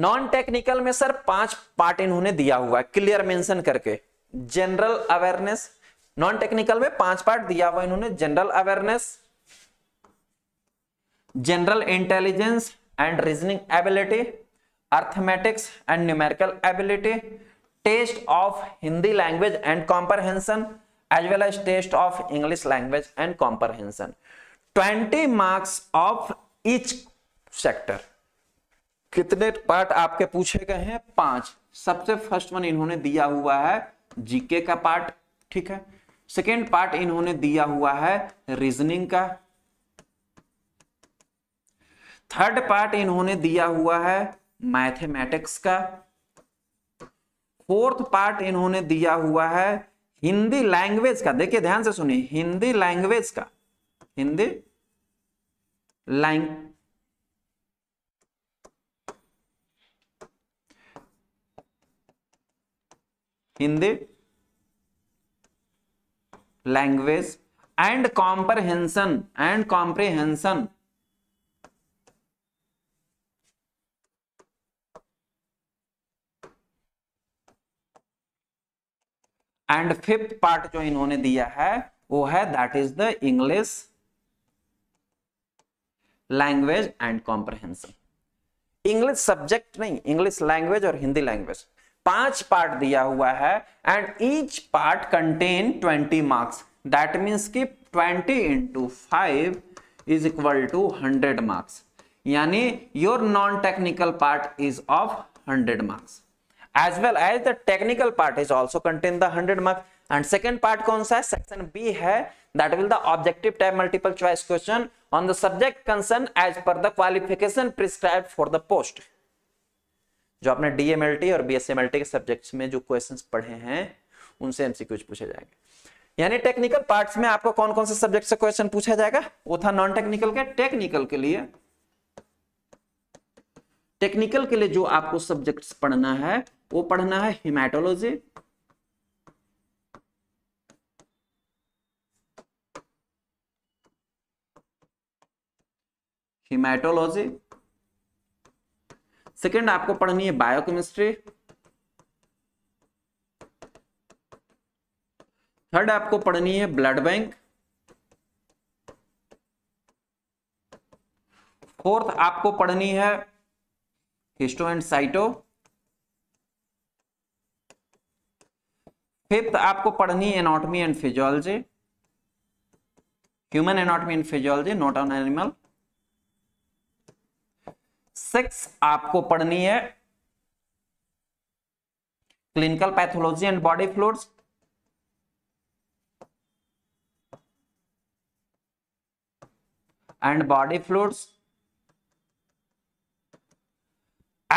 [SPEAKER 1] नॉन टेक्निकल में सर पांच पार्ट इन्होंने दिया हुआ है क्लियर मेंशन करके जनरल अवेयरनेस नॉन टेक्निकल में पांच पार्ट दिया हुआ इन्होंने general awareness general intelligence and reasoning ability arithmetics and numerical ability test of Hindi language and comprehension as well as test of English language and comprehension twenty marks of each sector कितने part आपके पूछे गए हैं पांच सबसे first one इन्होंने दिया हुआ है जीके का पार्ट ठीक है सेकेंड पार्ट इन्होंने दिया हुआ है रीजनिंग का थर्ड पार्ट इन्होंने दिया हुआ है मैथमेटिक्स का फोर्थ पार्ट इन्होंने दिया हुआ है हिंदी लैंग्वेज का देखिए ध्यान से सुनिए हिंदी लैंग्वेज का Hindi lang Hindi language and comprehension and comprehension and fifth part जो इन्होंने दिया है वो है that is the English language and comprehension English subject नहीं इंग्लिश लैंग्वेज और हिंदी लैंग्वेज पांच पार्ट दिया हुआ है and each part contain twenty marks that means कि twenty into five is equal to hundred marks यानी your non technical part is of hundred marks as well as the technical part is also contain the hundred marks and second part कौन सा है section B है that will the objective type multiple choice question on the subject concern as per the qualification prescribe for the post जो आपने DMLT और बीएसएमएलटी के subjects में जो क्वेश्चंस पढ़े हैं उनसे एमसीक्यूज पूछे जाएंगे यानी टेक्निकल पार्ट्स में आपको कौन कौन से सब्जेक्ट से क्वेश्चन पूछा जाएगा वो था नॉन टेक्निकल के टेक्निकल के लिए टेक्निकल के लिए जो आपको सब्जेक्ट्स पढ़ना है वो पढ़ना है हिमाटोलॉजी हिमाटोलॉजी सेकेंड आपको पढ़नी है बायोकेमिस्ट्री थर्ड आपको पढ़नी है ब्लड बैंक फोर्थ आपको पढ़नी है हिस्टो एंड साइटो फिफ्थ आपको पढ़नी anatomy and physiology human anatomy and physiology not on animal six आपको पढ़नी है clinical pathology and body fluids and body fluids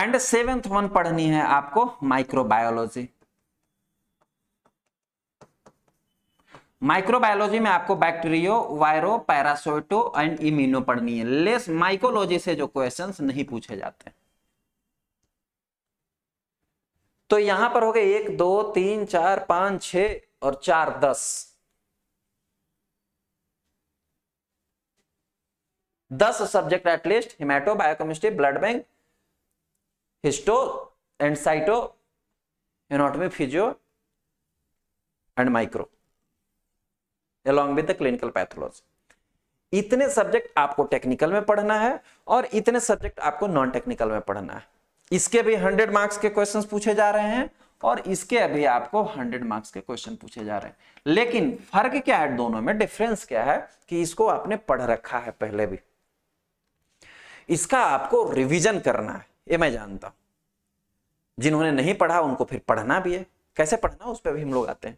[SPEAKER 1] and seventh one पढ़नी है आपको माइक्रोबायोलॉजी माइक्रोबायोलॉजी में आपको bacterio viro parasito and immuno पढ़नी है लेस माइकोलॉजी से जो क्वेश्चन नहीं पूछे जाते तो यहां पर हो गए एक दो तीन चार पांच छ और चार दस दस subject at least hemato biochemistry blood bank histo and cyto anatomy physio and micro along with the clinical pathology. इतने सब्जेक्ट आपको टेक्निकल में पढ़ना है और इतने सब्जेक्ट आपको नॉन टेक्निकल में पढ़ना है इसके भी हंड्रेड मार्क्स के क्वेश्चन पूछे जा रहे हैं और इसके अभी आपको 100 मार्क्स के क्वेश्चन पूछे जा रहे हैं लेकिन फर्क क्या है दोनों में डिफरेंस क्या है कि इसको आपने पढ़ रखा है पहले भी इसका आपको रिवीजन करना है ये मैं जानता हूं जिन्होंने नहीं पढ़ा उनको फिर पढ़ना भी है कैसे पढ़ना उस पर भी हम लोग आते हैं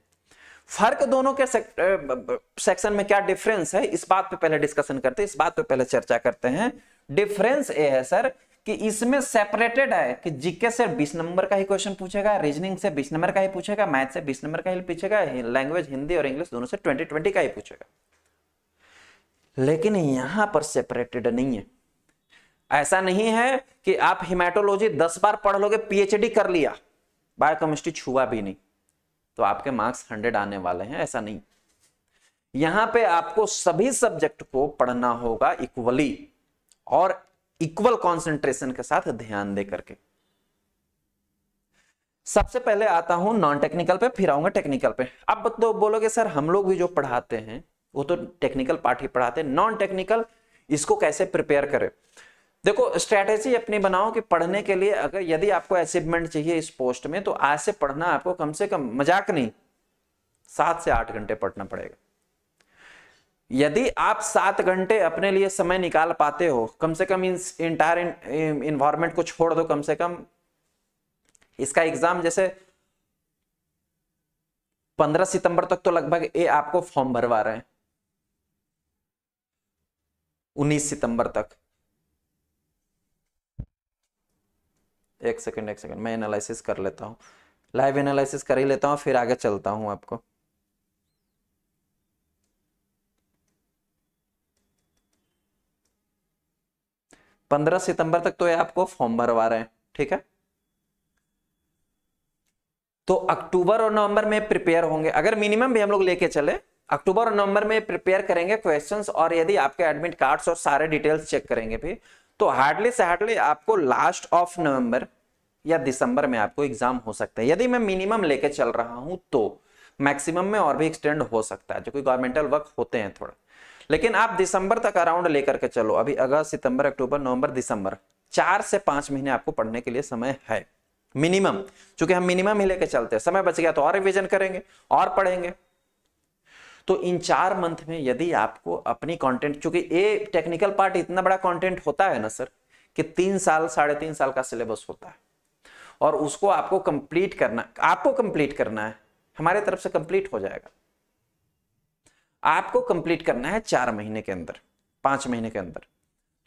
[SPEAKER 1] फर्क दोनों के सेक्शन में क्या डिफरेंस है इस बात पे पहले डिस्कशन करते हैं इस बात पे पहले चर्चा करते हैं डिफरेंस ये है सर कि इसमें सेपरेटेड है कि जीके से 20 नंबर का ही क्वेश्चन पूछेगा रीजनिंग से 20 नंबर का ही पूछेगा मैथ से 20 नंबर का ही पूछेगा लैंग्वेज हिंदी और इंग्लिश दोनों से ट्वेंटी का ही पूछेगा लेकिन यहां पर सेपरेटेड नहीं है ऐसा नहीं है कि आप हिमाटोलॉजी दस बार पढ़ लोगे पीएचडी कर लिया बायोकेमिस्ट्री छुआ भी नहीं तो आपके मार्क्स हंड्रेड आने वाले हैं ऐसा नहीं यहां पे आपको सभी सब्जेक्ट को पढ़ना होगा इक्वली और इक्वल कंसंट्रेशन के साथ ध्यान दे करके सबसे पहले आता हूं नॉन टेक्निकल पे फिर आऊंगा टेक्निकल पे अब तो बोलोगे सर हम लोग भी जो पढ़ाते हैं वो तो टेक्निकल पार्ट ही पढ़ाते हैं नॉन टेक्निकल इसको कैसे प्रिपेयर करें देखो स्ट्रेटेजी अपनी बनाओ कि पढ़ने के लिए अगर यदि आपको अचीवमेंट चाहिए इस पोस्ट में तो आज से पढ़ना आपको कम से कम मजाक नहीं सात से आठ घंटे पढ़ना पड़ेगा यदि आप सात घंटे अपने लिए समय निकाल पाते हो कम से कम इन इंटायर इन्वायरमेंट को छोड़ दो कम से कम इसका एग्जाम जैसे 15 सितंबर तक तो लगभग ये आपको फॉर्म भरवा रहे हैं 19 सितंबर तक एक सेकेंड एक सेकेंड मैं एनालिसिस कर लेता हूँ लाइव एनालिसिस कर ही लेता हूँ फिर आगे चलता हूँ आपको पंद्रह सितंबर तक तो ये आपको फॉर्म भरवा रहे हैं ठीक है तो अक्टूबर और नवंबर में प्रिपेयर होंगे अगर मिनिमम भी हम लोग लेके चले अक्टूबर और नवंबर में प्रिपेयर करेंगे क्वेश्चंस और यदि आपके एडमिट कार्ड्स और सारे डिटेल्स चेक करेंगे भी तो हार्डली से हार्डली आपको लास्ट ऑफ नवंबर या दिसंबर में आपको एग्जाम हो सकता है यदि मैं मिनिमम लेके चल रहा हूं तो मैक्सिमम में और भी एक्सटेंड हो सकता है जो कि गवर्नमेंटल वर्क होते हैं थोड़ा लेकिन आप दिसंबर तक अराउंड लेकर के चलो अभी अगस्त सितंबर अक्टूबर नवंबर दिसंबर चार से पांच महीने आपको पढ़ने के लिए समय है मिनिमम क्योंकि हम मिनिमम ही लेके चलते हैं समय बच गया तो और रिविजन करेंगे और पढ़ेंगे तो इन चार मंथ में यदि आपको अपनी कंटेंट चूंकि ये टेक्निकल पार्ट इतना बड़ा कंटेंट होता है ना सर कि तीन साल साढ़े तीन साल का सिलेबस होता है और उसको आपको कंप्लीट करना आपको कंप्लीट करना है हमारे तरफ से कंप्लीट हो जाएगा आपको कंप्लीट करना है चार महीने के अंदर पांच महीने के अंदर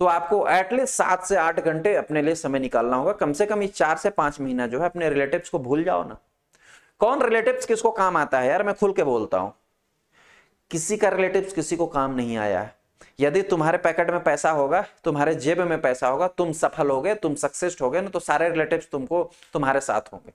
[SPEAKER 1] तो आपको एटलीस्ट सात से आठ घंटे अपने लिए समय निकालना होगा कम से कम इस चार से पांच महीना जो है अपने रिलेटिव्स को भूल जाओ ना कौन रिलेटिव्स किसको काम आता है यार मैं खुल के बोलता हूं किसी का रिलेटिव किसी को काम नहीं आया है यदि तुम्हारे पैकेट में पैसा होगा तुम्हारे जेब में पैसा होगा तुम सफल हो गए तुम सक्सेस हो गए ना तो सारे रिलेटिव तुमको तुम्हारे साथ होंगे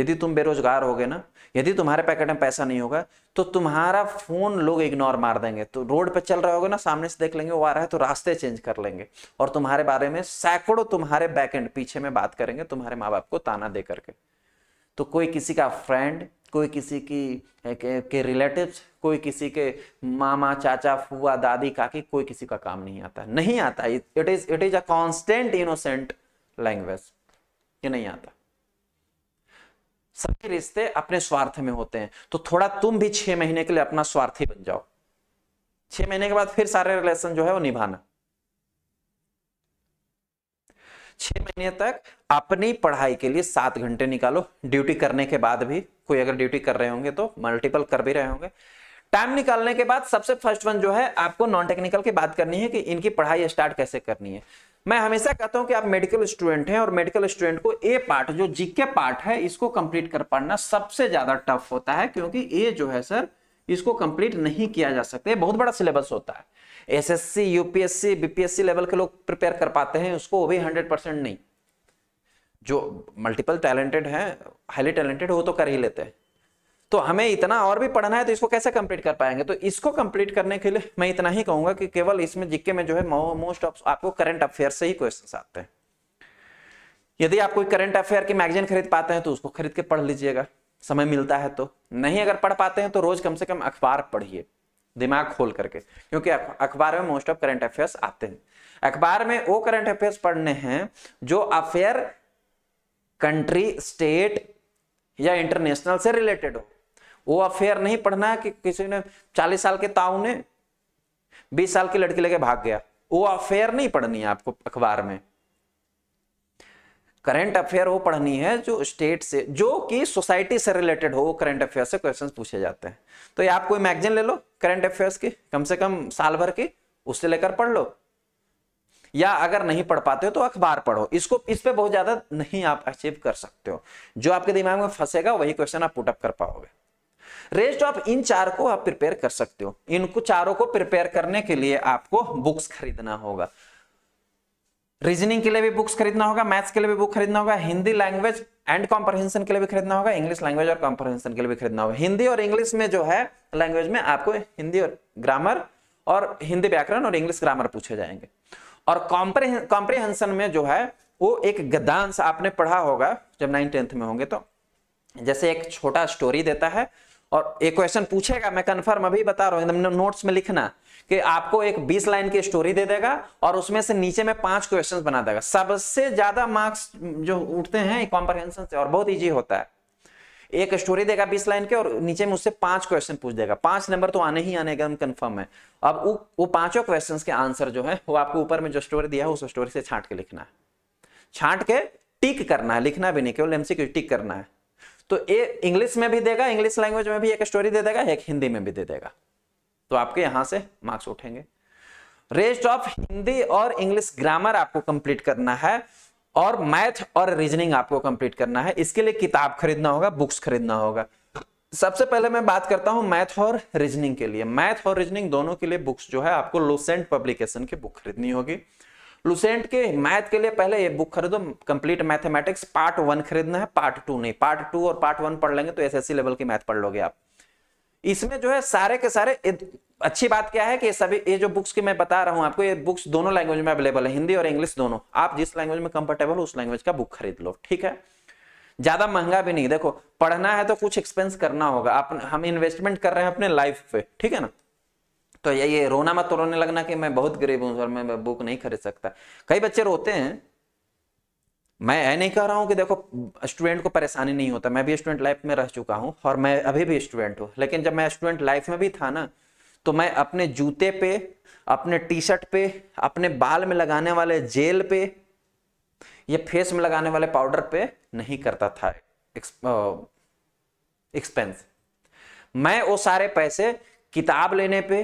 [SPEAKER 1] यदि तुम बेरोजगार हो गए ना यदि तुम्हारे पैकेट में पैसा नहीं होगा तो तुम्हारा फोन लोग इग्नोर मार देंगे तो रोड पे चल रहे होगे ना सामने से देख लेंगे वो आ रहा है तो रास्ते चेंज कर लेंगे और तुम्हारे बारे में सैकड़ों तुम्हारे बैकेंड पीछे में बात करेंगे तुम्हारे माँ बाप को ताना दे करके तो कोई किसी का फ्रेंड कोई किसी की के, के रिलेटिव्स कोई किसी के मामा चाचा फुआ दादी काकी कोई किसी का काम नहीं आता नहीं आता it is it is a constant innocent language ये नहीं आता सभी रिश्ते अपने स्वार्थ में होते हैं तो थोड़ा तुम भी छह महीने के लिए अपना स्वार्थी बन जाओ छह महीने के बाद फिर सारे रिलेशन जो है वो निभाना छह महीने तक अपनी पढ़ाई के लिए सात घंटे निकालो ड्यूटी करने के बाद भी कोई अगर ड्यूटी कर रहे होंगे तो मल्टीपल कर भी रहे होंगे टाइम निकालने के बाद सबसे फर्स्ट वन जो है आपको नॉन टेक्निकल की बात करनी है कि इनकी पढ़ाई स्टार्ट कैसे करनी है मैं हमेशा कहता हूं कि आप मेडिकल स्टूडेंट हैं और मेडिकल स्टूडेंट को ए पार्ट जो जीके पार्ट है इसको कंप्लीट कर पाना सबसे ज्यादा टफ होता है क्योंकि ए जो है सर इसको कंप्लीट नहीं किया जा सकता है बहुत बड़ा सिलेबस होता है एसएससी यूपीएससी बीपीएससी लेवल के लोग प्रिपेयर कर पाते हैं उसको वो भी हंड्रेड परसेंट नहीं जो मल्टीपल टैलेंटेड हैं हाईली टैलेंटेड हो तो कर ही लेते हैं तो हमें इतना और भी पढ़ना है तो इसको कैसे कंप्लीट कर पाएंगे तो इसको कंप्लीट करने के लिए मैं इतना ही कहूंगा कि केवल इसमें जिक्के में जो है मोस्ट ऑफ आपको करंट अफेयर से ही क्वेश्चन आते हैं यदि आप कोई करंट अफेयर की मैगजीन खरीद पाते हैं तो उसको खरीद के पढ़ लीजिएगा समय मिलता है तो नहीं अगर पढ़ पाते हैं तो रोज कम से कम अखबार पढ़िए दिमाग खोल करके क्योंकि अखबार में मोस्ट ऑफ करंट अफेयर्स आते हैं अखबार में वो करंट अफेयर्स पढ़ने हैं जो अफेयर कंट्री स्टेट या इंटरनेशनल से रिलेटेड हो वो अफेयर नहीं पढ़ना है कि किसी ने चालीस साल के ताऊ ने बीस साल की लड़की लेके भाग गया वो अफेयर नहीं पढ़नी है आपको अखबार में करंट अफेयर वो पढ़नी है जो स्टेट से जो कि सोसाइटी से रिलेटेड हो करंट अफेयर से क्वेश्चंस पूछे जाते हैं तो ये आप कोई मैगजीन ले लो करंट अफेयर्स की कम से कम साल भर की उससे लेकर पढ़ लो या अगर नहीं पढ़ पाते हो तो अखबार पढ़ो इसको इस पे बहुत ज्यादा नहीं आप अचीव कर सकते हो जो आपके दिमाग में फंसेगा वही क्वेश्चन आप पुटअप कर पाओगे रेस्ट आप इन चार को आप प्रिपेयर कर सकते हो इनको चारों को प्रिपेयर करने के लिए आपको बुक्स खरीदना होगा रीजनिंग के लिए भी बुक्स खरीदना होगा मैथ्स के लिए भी बुक खरीदना होगा हिंदी लैंग्वेज एंड कॉम्प्रहेंशन के लिए भी खरीदना होगा इंग्लिश लैंग्वेज और कॉम्प्रहेंशन के लिए भी खरीदना होगा हिंदी और इंग्लिश में जो है लैंग्वेज में आपको हिंदी और ग्रामर और हिंदी व्याकरण और इंग्लिश ग्रामर पूछे जाएंगे और कॉम्प्रिहेंशन में जो है वो एक गदांश आपने पढ़ा होगा जब नाइन टेंथ में होंगे तो जैसे एक छोटा स्टोरी देता है और एक क्वेश्चन पूछेगा मैं कंफर्म अभी बता रहा हूँ नोट्स में लिखना कि आपको एक 20 लाइन की स्टोरी दे देगा और उसमें से नीचे में पांच क्वेश्चन बना देगा सबसे ज्यादा मार्क्स जो उठते हैं कॉम्प्रहेंशन से और बहुत ईजी होता है एक स्टोरी देगा बीस लाइन के और नीचे में उससे पांच क्वेश्चन पूछ देगा पांच नंबर तो आने ही आने एकदम कंफर्म है अब उ, वो पांचों क्वेश्चन के आंसर जो है वो आपको ऊपर में जो स्टोरी दिया है उस स्टोरी से छाट के लिखना है छाट के टिक करना है लिखना भी नहीं केवल एमसीक्यू टिक करना है तो ये इंग्लिश में भी देगा इंग्लिश लैंग्वेज में भी एक स्टोरी दे देगा एक हिंदी में भी दे देगा तो आपके यहां से मार्क्स उठेंगे रेस्ट ऑफ हिंदी और इंग्लिश ग्रामर आपको कंप्लीट करना है और मैथ और रीजनिंग आपको कंप्लीट करना है इसके लिए किताब खरीदना होगा बुक्स खरीदना होगा सबसे पहले मैं बात करता हूं मैथ और रीजनिंग के लिए मैथ और रीजनिंग दोनों के लिए बुक्स जो है आपको लुसेंट पब्लिकेशन की बुक खरीदनी होगी लुसेंट के मैथ के लिए पहले ये बुक खरीदो कंप्लीट मैथमेटिक्स पार्ट वन खरीदना है पार्ट टू नहीं पार्ट टू और पार्ट वन पढ़ लेंगे तो एसएससी लेवल की मैथ पढ़ लोगे आप इसमें जो है सारे के सारे अच्छी बात क्या है कि सभी ये जो बुक्स की मैं बता रहा हूँ आपको ये बुक्स दोनों लैंग्वेज में अवेलेबल है हिंदी और इंग्लिश दोनों आप जिस लैंग्वेज में कंफर्टेबल हो उस लैंग्वेज का बुक खरीद लो ठीक है ज्यादा महंगा भी नहीं देखो पढ़ना है तो कुछ एक्सपेंस करना होगा आप हम इन्वेस्टमेंट कर रहे हैं अपने लाइफ पे ठीक है ना तो ये रोना मत रोने लगना कि मैं बहुत गरीब हूँ और मैं बुक नहीं खरीद सकता कई बच्चे रोते हैं मैं ये नहीं कह रहा हूँ कि देखो स्टूडेंट को परेशानी नहीं होता मैं भी स्टूडेंट लाइफ में रह चुका हूँ और मैं अभी भी स्टूडेंट हूँ लेकिन जब मैं स्टूडेंट लाइफ में भी था ना तो मैं अपने जूते पे अपने टी शर्ट पे अपने बाल में लगाने वाले जेल पे या फेस में लगाने वाले पाउडर पे नहीं करता था एक्सपेंस मैं वो सारे पैसे किताब लेने पे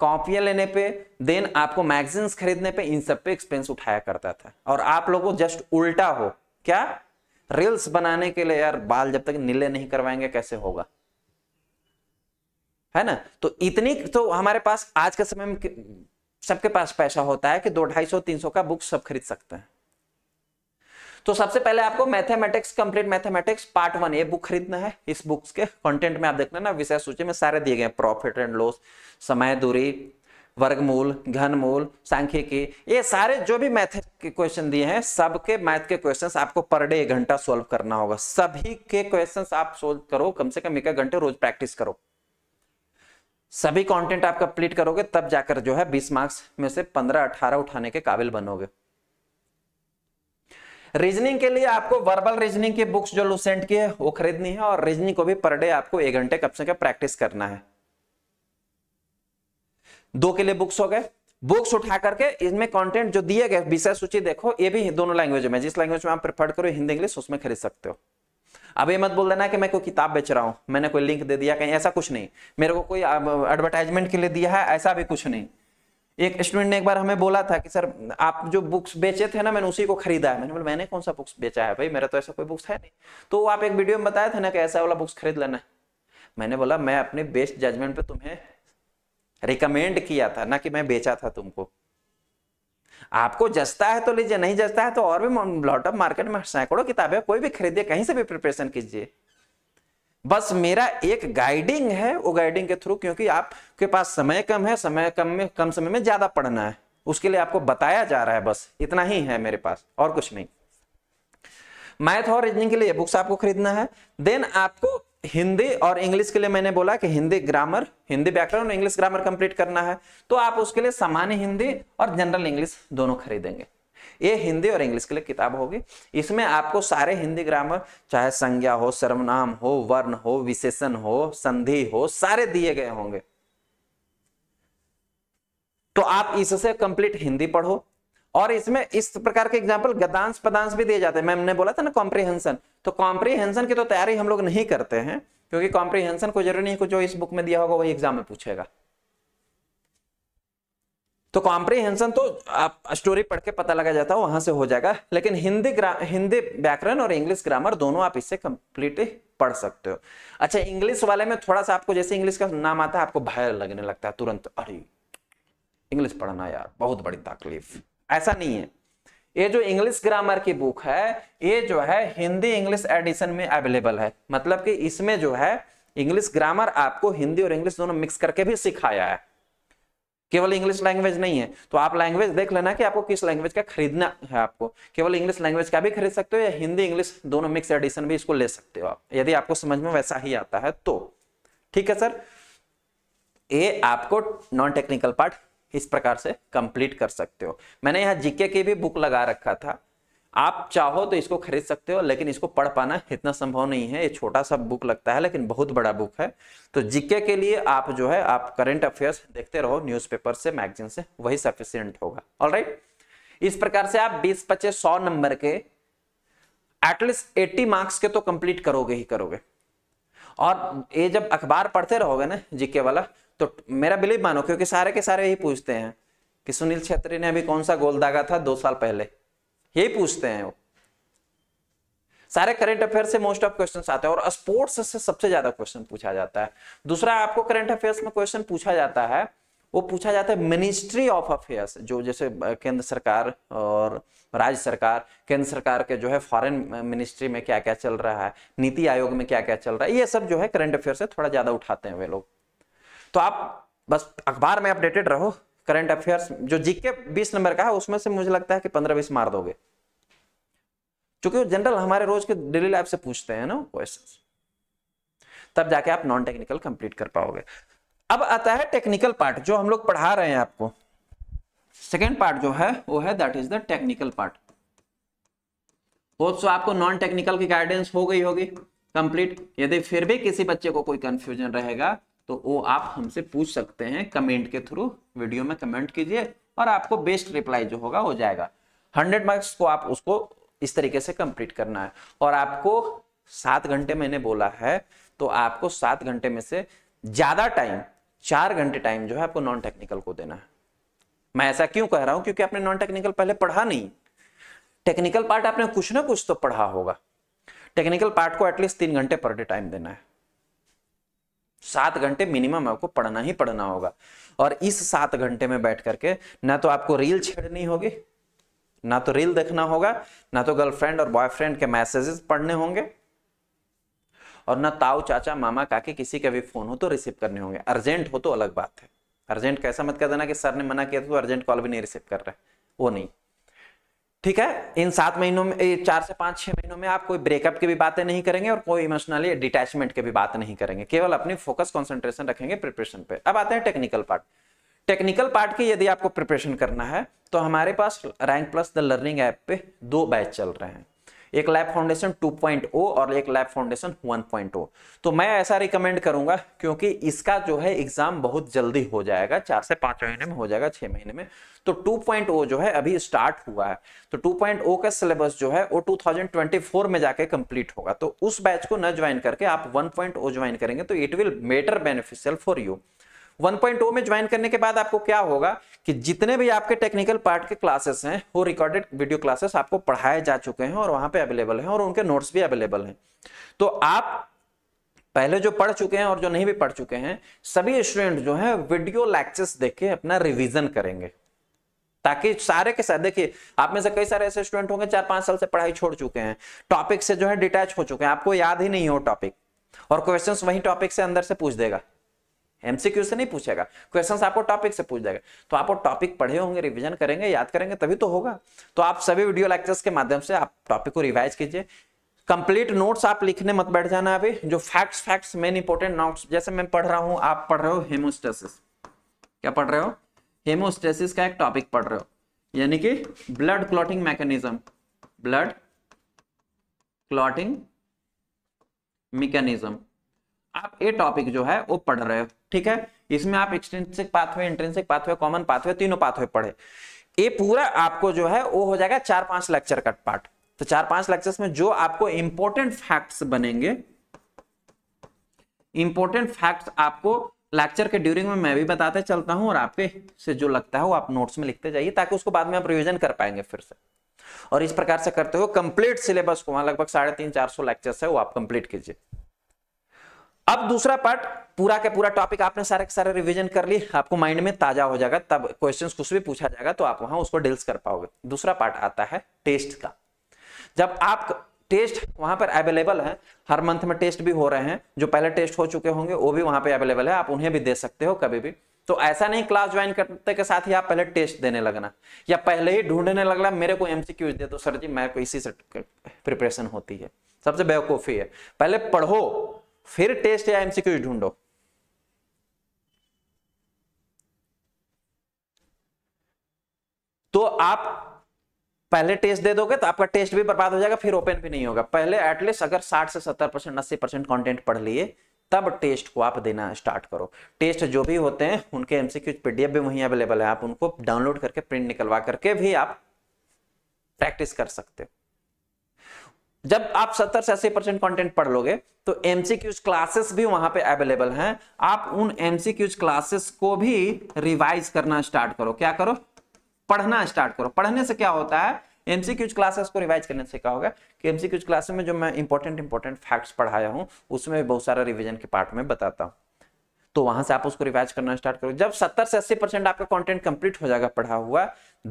[SPEAKER 1] कॉपियां लेने पे देन आपको मैगजीन्स खरीदने पे इन सब पे एक्सपेंस उठाया करता था और आप लोगों जस्ट उल्टा हो क्या रील्स बनाने के लिए यार बाल जब तक नीले नहीं करवाएंगे कैसे होगा है ना तो इतनी तो हमारे पास आज के समय में सबके पास पैसा होता है कि दो ढाई सौ तीन सौ का बुक सब खरीद सकते हैं तो सबसे पहले आपको mathematics complete mathematics part one ये बुक खरीदना है इस बुक्स के कंटेंट में आप देखना लेना विषय सूची में सारे दिए गए प्रॉफिट एंड लॉस समय दूरी वर्गमूल घनमूल सांख्यिकी ये सारे जो भी मैथ के क्वेश्चन दिए हैं सबके मैथ के क्वेश्चन आपको पर डे एक घंटा सोल्व करना होगा सभी के क्वेश्चन आप सोल्व करो कम से कम एक घंटे रोज प्रैक्टिस करो सभी कंटेंट आप कंप्लीट करोगे तब जाकर जो है 20 मार्क्स में से 15-18 उठाने के काबिल बनोगे रीजनिंग के लिए आपको वर्बल रीजनिंग की बुक्स जो लूसेंट की है वो खरीदनी है और रीजनिंग को भी पर डे आपको एक घंटे कब से कब प्रैक्टिस करना है दो के लिए बुक्स हो गए बुक्स उठा करके इसमें कंटेंट जो दिए गए विषय सूची देखो ये भी दोनों लैंग्वेज में जिस लैंग्वेज में आप प्रेफर करो हिंदी इंग्लिश उसमें खरीद सकते हो अब ये मत बोल देना कि मैं कोई किताब बेच रहा हूं मैंने कोई लिंक दे दिया कहीं ऐसा कुछ नहीं मेरे को कोई एडवर्टाइजमेंट के लिए दिया है ऐसा भी कुछ नहीं एक स्टूडेंट ने एक बार हमें बोला था कि सर आप जो बुक्स बेचे थे ना मैंने उसी को खरीदा है मैंने बोला मैंने कौन सा बुक्स बेचा है भाई मेरा तो ऐसा कोई बुक्स है नहीं तो आप एक वीडियो में बताया था ना कि ऐसा वाला बुक्स खरीद लेना है मैंने बोला मैं अपने बेस्ट जजमेंट पे तुम्हें रिकमेंड किया था ना कि मैं बेचा था तुमको आपको जसता है तो लीजिए नहीं जसता है तो और भी लॉट ऑफ मार्केट में सैकड़ों किताबें कोई भी खरीदिए कहीं से भी प्रिपरेशन कीजिए बस मेरा एक गाइडिंग है वो गाइडिंग के थ्रू क्योंकि आपके पास समय कम है समय कम में कम समय में ज्यादा पढ़ना है उसके लिए आपको बताया जा रहा है बस इतना ही है मेरे पास और कुछ नहीं मैथ और रीजनिंग के लिए बुक्स आपको खरीदना है देन आपको हिंदी और इंग्लिश के लिए मैंने बोला कि हिंदी ग्रामर हिंदी व्याकरण और इंग्लिश ग्रामर कंप्लीट करना है तो आप उसके लिए सामान्य हिंदी और जनरल इंग्लिश दोनों खरीदेंगे ये हिंदी और इंग्लिश के लिए किताब होगी इसमें आपको सारे हिंदी ग्रामर चाहे संज्ञा हो सर्वनाम हो वर्ण हो विशेषण हो संधि हो सारे दिए गए होंगे तो आप इससे कंप्लीट हिंदी पढ़ो और इसमें इस प्रकार के एग्जाम्पल गदांश पदांश भी दिए जाते हैं मैम ने बोला था ना कॉम्प्रीहेंशन तो कॉम्प्रिहेंशन की तो तैयारी हम लोग नहीं करते हैं क्योंकि कॉम्प्रिहेंशन को जरूरी नहीं है जो इस बुक में दिया होगा वही एग्जाम में पूछेगा तो कॉम्प्रिहेंशन तो आप स्टोरी पढ़ के पता लगा जाता है वहां से हो जाएगा लेकिन हिंदी हिंदी व्याकरण और इंग्लिश ग्रामर दोनों आप इससे कंप्लीटली पढ़ सकते हो अच्छा इंग्लिश वाले में थोड़ा सा आपको जैसे इंग्लिश का नाम आता है आपको भय लगने लगता है तुरंत अरे इंग्लिश पढ़ना यार बहुत बड़ी तकलीफ ऐसा नहीं है ये जो इंग्लिश ग्रामर की बुक है ये जो है हिंदी इंग्लिश एडिशन में अवेलेबल है मतलब कि इसमें जो है इंग्लिश ग्रामर आपको हिंदी और इंग्लिश दोनों मिक्स करके भी सिखाया है केवल इंग्लिश लैंग्वेज नहीं है तो आप लैंग्वेज देख लेना कि आपको किस लैंग्वेज का खरीदना है आपको केवल इंग्लिश लैंग्वेज का भी खरीद सकते हो या हिंदी इंग्लिश दोनों मिक्स एडिशन भी इसको ले सकते हो आप यदि आपको समझ में वैसा ही आता है तो ठीक है सर ये आपको नॉन टेक्निकल पार्ट इस प्रकार से कंप्लीट कर सकते हो मैंने यहाँ जीके की भी बुक लगा रखा था आप चाहो तो इसको खरीद सकते हो लेकिन इसको पढ़ पाना इतना संभव नहीं है ये छोटा सा बुक लगता है लेकिन बहुत बड़ा बुक है तो जीके के लिए आप जो है आप करंट अफेयर्स देखते रहो न्यूज़पेपर से मैगजीन से वही सफिशियंट होगा ऑल right? इस प्रकार से आप बीस पच्चीस सौ नंबर के एटलीस्ट एट्टी मार्क्स के तो कंप्लीट करोगे ही करोगे और ये जब अखबार पढ़ते रहोगे ना जीके वाला तो मेरा बिलीव मानो क्योंकि सारे के सारे यही पूछते हैं कि सुनील छेत्री ने अभी कौन सा गोल दागा था दो साल पहले यही पूछते हैं वो सारे करंट अफेयर से मोस्ट ऑफ क्वेश्चन आते हैं और स्पोर्ट्स से सबसे ज्यादा क्वेश्चन पूछा जाता है दूसरा आपको करंट अफेयर्स में क्वेश्चन पूछा जाता है वो पूछा जाता है मिनिस्ट्री ऑफ अफेयर्स जो जैसे केंद्र सरकार और राज्य सरकार केंद्र सरकार के जो है फॉरेन मिनिस्ट्री में क्या क्या चल रहा है नीति आयोग में क्या क्या चल रहा है ये सब जो है करंट अफेयर से थोड़ा ज्यादा उठाते हैं वे लोग तो आप बस अखबार में अपडेटेड रहो करंट अफेयर्स जो जीके 20 नंबर का है उसमें से मुझे लगता है कि 15 बीस मार दोगे क्योंकि वो जनरल हमारे रोज के डेली लाइफ से पूछते हैं ना क्वेश्चन तब जाके आप नॉन टेक्निकल कंप्लीट कर पाओगे अब आता है टेक्निकल पार्ट जो हम लोग पढ़ा रहे हैं आपको सेकेंड पार्ट जो है वो है that is the technical part so आपको नॉन टेक्निकल की गाइडेंस हो गई होगी कंप्लीट यदि फिर भी किसी बच्चे को कोई कंफ्यूजन रहेगा तो वो आप हमसे पूछ सकते हैं कमेंट के थ्रू वीडियो में कमेंट कीजिए और आपको बेस्ट रिप्लाई जो होगा हो जाएगा हंड्रेड मार्क्स को आप उसको इस तरीके से कंप्लीट करना है और आपको सात घंटे मैंने बोला है तो आपको सात घंटे में से ज्यादा टाइम चार घंटे टाइम जो है आपको नॉन टेक्निकल को देना है मैं ऐसा क्यों कह रहा हूं क्योंकि आपने नॉन टेक्निकल पहले पढ़ा नहीं टेक्निकल पार्ट आपने कुछ ना कुछ तो पढ़ा होगा टेक्निकल पार्ट को एटलीस्ट तीन घंटे पर डे टाइम देना है सात घंटे मिनिमम आपको पढ़ना ही पढ़ना होगा और इस सात घंटे में बैठ करके ना तो आपको रील छेड़नी होगी ना तो रील देखना होगा ना तो गर्लफ्रेंड और बॉयफ्रेंड के मैसेजेस पढ़ने होंगे और ना ताऊ चाचा मामा काके किसी का भी फोन हो तो रिसीव करने होंगे अर्जेंट हो तो अलग बात है अर्जेंट कैसा मत कर देना कि सर ने मना किया तो अर्जेंट कॉल भी नहीं रिसीव कर रहे वो नहीं ठीक है इन सात महीनों में चार से पांच छह महीनों में आप कोई ब्रेकअप की भी बातें नहीं करेंगे और कोई इमोशनली डिटैचमेंट की भी बात नहीं करेंगे केवल अपनी फोकस कॉन्सेंट्रेशन रखेंगे प्रिपरेशन पे अब आते हैं टेक्निकल पार्ट टेक्निकल पार्ट की यदि आपको प्रिपरेशन करना है तो हमारे पास Rank Plus the learning app पे दो बैच चल रहे हैं एक लैब फाउंडेशन 2.0 और एक लैब फाउंडेशन 1.0 तो मैं ऐसा रिकमेंड करूंगा क्योंकि इसका जो है एग्जाम बहुत जल्दी हो जाएगा चार से पांच महीने में हो जाएगा छह महीने में तो 2.0 जो है अभी स्टार्ट हुआ है तो 2.0 का सिलेबस जो है वो 2024 में जाके कंप्लीट होगा तो उस बैच को न ज्वाइन करके आप 1.0 ज्वाइन करेंगे तो it will matter beneficial for you 1.0 में ज्वाइन करने के बाद आपको क्या होगा कि जितने भी आपके टेक्निकल पार्ट के क्लासेस हैं वो रिकॉर्डेड वीडियो क्लासेस आपको पढ़ाए जा चुके हैं और वहां पे अवेलेबल हैं और उनके नोट्स भी अवेलेबल हैं तो आप पहले जो पढ़ चुके हैं और जो नहीं भी पढ़ चुके हैं सभी स्टूडेंट जो है वीडियो लेक्चर्स देख के अपना रिविजन करेंगे ताकि सारे के साथ देखिए आप में से कई सारे ऐसे स्टूडेंट होंगे चार पांच साल से पढ़ाई छोड़ चुके हैं टॉपिक से जो है डिटैच हो चुके हैं आपको याद ही नहीं हो टॉपिक और क्वेश्चंस वही टॉपिक से अंदर से पूछ देगा एमसीक्यू से नहीं पूछेगा क्वेश्चंस आपको टॉपिक से पूछ देगा तो आप टॉपिक पढ़े होंगे रिवीजन करेंगे याद करेंगे तभी तो होगा तो आप सभी वीडियो लेक्चर्स के माध्यम से आप टॉपिक को रिवाइज कीजिए कंप्लीट नोट्स आप लिखने मत बैठ जाना अभी जो facts facts main important note जैसे मैं पढ़ रहा हूँ आप पढ़ रहे हो हेमोस्टेसिस क्या पढ़ रहे हो हेमोस्टेसिस का एक टॉपिक पढ़ रहे हो यानी कि blood clotting mechanism blood clotting mechanism आप ये टॉपिक जो है वो पढ़ रहे हो ठीक है इसमें आप extrinsic pathway intrinsic pathway common pathway तीनों पाथवे पढ़े ये पूरा आपको जो है वो हो जाएगा चार पांच लेक्चर का पार्ट तो चार पांच लेक्चर्स में जो आपको इंपॉर्टेंट फैक्ट्स बनेंगे इंपॉर्टेंट फैक्ट्स आपको लेक्चर के ड्यूरिंग में मैं भी बताते चलता हूं और आपके से जो लगता है वो आप नोट्स में लिखते जाइए ताकि उसको बाद में आप रिविजन कर पाएंगे फिर से और इस प्रकार से करते हुए कंप्लीट सिलेबस को वहां लगभग साढ़े तीन चार सौ लेक्चर्स है वो आप कंप्लीट कीजिए अब दूसरा पार्ट पूरा के पूरा टॉपिक आपने सारे सारे रिवीजन कर लिए आपको माइंड में ताजा हो जाएगा तब क्वेश्चंस कुछ भी पूछा जाएगा तो आप वहां उसको डील्स कर पाओगे दूसरा पार्ट आता है टेस्ट का जब आप टेस्ट वहां पर अवेलेबल है हर मंथ में टेस्ट भी हो रहे हैं जो पहले टेस्ट हो चुके होंगे वो भी वहां पर अवेलेबल है आप उन्हें भी दे सकते हो कभी भी तो ऐसा नहीं क्लास ज्वाइन करते के साथ ही आप पहले टेस्ट देने लगना या पहले ही ढूंढने लगना मेरे को एमसीक्यू दे दो सर जी मैं इसी से प्रिपरेशन होती है सबसे बेवकूफ़ी है पहले पढ़ो फिर टेस्ट या एमसीक्यू ढूंढो तो आप पहले टेस्ट दे दोगे तो आपका टेस्ट भी बर्बाद हो जाएगा फिर ओपन भी नहीं होगा पहले एटलीस्ट अगर 60 से 70 परसेंट अस्सी परसेंट कॉन्टेंट पढ़ लिए तब टेस्ट को आप देना स्टार्ट करो टेस्ट जो भी होते हैं उनके एमसीक्यू पीडीएफ भी वहीं अवेलेबल है आप उनको डाउनलोड करके प्रिंट निकलवा करके भी आप प्रैक्टिस कर सकते हो जब आप 70 से 80 परसेंट कॉन्टेंट पढ़ लोगे तो एमसीक्यूज क्लासेस भी वहां पे अवेलेबल हैं आप उन एमसीक्यूज क्लासेस को भी रिवाइज करना स्टार्ट करो क्या करो पढ़ना स्टार्ट करो पढ़ने से क्या होता है एमसीक्यूज क्लासेस को रिवाइज करने से क्या होगा कि एमसीक्यूज क्लासेस में जो मैं इंपॉर्टेंट इंपॉर्टेंट फैक्ट्स पढ़ाया हूँ उसमें बहुत सारा रिविजन के पार्ट में बताता हूँ तो वहां से आप उसको रिवाइज करना स्टार्ट करो जब 70 से 80 परसेंट आपका कंटेंट कंप्लीट हो जाएगा पढ़ा हुआ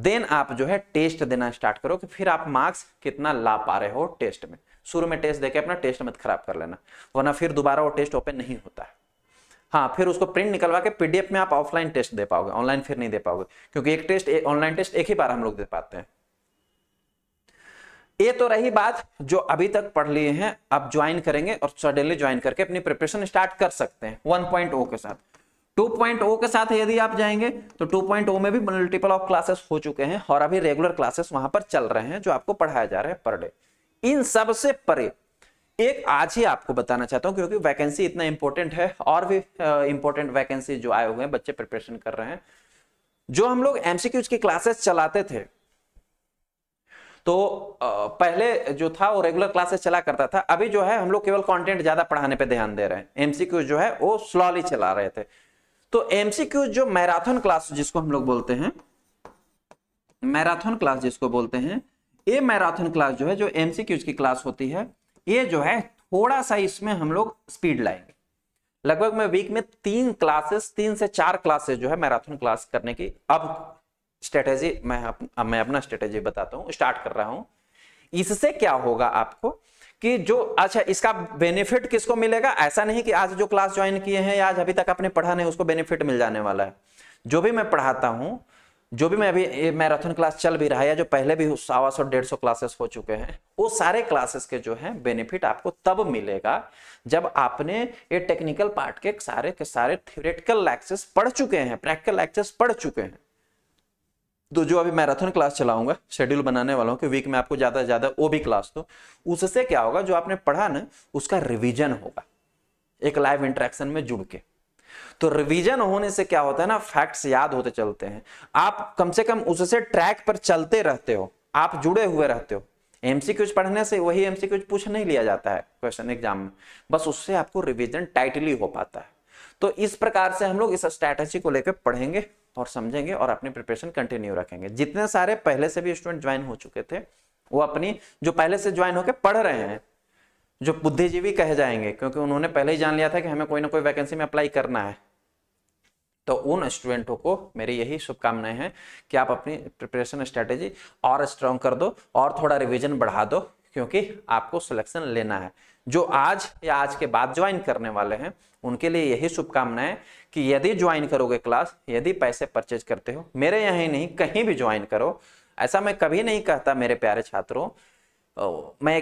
[SPEAKER 1] देन आप जो है टेस्ट देना स्टार्ट करो कि फिर आप मार्क्स कितना ला पा रहे हो टेस्ट में शुरू में टेस्ट देके अपना टेस्ट मत खराब कर लेना वरना फिर दोबारा वो टेस्ट ओपन नहीं होता है हाँ फिर उसको प्रिंट निकलवा के पीडीएफ में आप ऑफलाइन टेस्ट दे पाओगे ऑनलाइन फिर नहीं दे पाओगे क्योंकि एक टेस्ट ऑनलाइन टेस्ट एक ही बार हम लोग दे पाते हैं ये तो रही बात जो अभी तक पढ़ लिए हैं आप ज्वाइन करेंगे और सडनली ज्वाइन करके अपनी प्रिपरेशन स्टार्ट कर सकते हैं 1.0 के साथ 2.0 के साथ यदि आप जाएंगे तो 2.0 में भी मल्टीपल ऑफ क्लासेस हो चुके हैं और अभी रेगुलर क्लासेस वहां पर चल रहे हैं जो आपको पढ़ाया जा रहा है पर डे इन सब से परे एक आज ही आपको बताना चाहता हूं क्योंकि वैकेंसी इतना इंपॉर्टेंट है और भी इंपॉर्टेंट वैकेंसी जो आए हुए हैं बच्चे प्रिपरेशन कर रहे हैं जो हम लोग एमसीक्यूज की क्लासेस चलाते थे तो पहले जो था वो रेगुलर क्लासेस चला करता था अभी जो है हम लोग केवल कंटेंट ज्यादा पढ़ाने पे ध्यान दे रहे हैं एमसीक्यू जो है वो स्लॉली चला रहे थे तो एमसीक्यू जो मैराथन क्लास जिसको हम लोग बोलते हैं मैराथन क्लास जिसको बोलते हैं ये मैराथन क्लास जो है जो एमसीक्यू की क्लास होती है ये जो है थोड़ा सा इसमें हम लोग स्पीड लाएंगे लगभग मैं वीक में तीन क्लासेस तीन से चार क्लासेस जो है मैराथन क्लास करने की अब स्ट्रेटेजी मैं अप, मैं अपना स्ट्रेटेजी बताता हूँ स्टार्ट कर रहा हूँ इससे क्या होगा आपको कि जो अच्छा इसका बेनिफिट किसको मिलेगा ऐसा नहीं कि आज जो क्लास ज्वाइन किए हैं या आज अभी तक आपने पढ़ा नहीं उसको बेनिफिट मिल जाने वाला है जो भी मैं पढ़ाता हूँ जो भी मैं अभी मैराथन क्लास चल भी रहा है या जो पहले भी सवा सौ डेढ़ सौ क्लासेस हो चुके हैं वो सारे क्लासेस के जो है बेनिफिट आपको तब मिलेगा जब आपने ये टेक्निकल पार्ट के सारे के सारे थ्योरेटिकल एक्सेस पढ़ चुके हैं प्रैक्टिकल लैक्सेस पढ़ चुके हैं तो जो अभी मैराथन क्लास चलाऊंगा शेड्यूल बनाने वाला हूँ कि वीक में आपको ज़्यादा से ज़्यादा वो भी क्लास दो उससे क्या होगा जो आपने पढ़ा ना उसका रिविजन होगा एक लाइव इंट्रैक्शन में जुड़ के तो रिवीजन होने से क्या होता है ना फैक्ट्स याद होते चलते हैं आप कम से कम उससे ट्रैक पर चलते रहते हो आप जुड़े हुए रहते हो एमसीक्यूज पढ़ने से वही एमसीक्यूज पूछ नहीं लिया जाता है क्वेश्चन एग्जाम में बस उससे आपको रिवीजन टाइटली हो पाता है तो इस प्रकार से हम लोग इस स्ट्रैटेजी को लेकर पढ़ेंगे और समझेंगे और अपनी प्रिपरेशन कंटिन्यू रखेंगे जितने सारे पहले से भी स्टूडेंट ज्वाइन हो चुके थे वो अपनी जो पहले से ज्वाइन होकर पढ़ रहे हैं जो बुद्धिजीवी कहे जाएंगे क्योंकि उन्होंने पहले ही जान लिया था कि हमें कोई ना कोई वैकेंसी में अप्लाई करना है तो उन स्टूडेंटों को मेरी यही शुभकामनाएं हैं कि आप अपनी प्रिपरेशन स्ट्रेटेजी और स्ट्रॉन्ग कर दो और थोड़ा रिविजन बढ़ा दो क्योंकि आपको सिलेक्शन लेना है जो आज या आज के बाद ज्वाइन करने वाले हैं उनके लिए यही शुभकामनाएं कि यदि ज्वाइन करोगे क्लास यदि पैसे परचेज करते हो मेरे यहाँ नहीं कहीं भी ज्वाइन करो ऐसा मैं कभी नहीं कहता मेरे प्यारे छात्रों मैं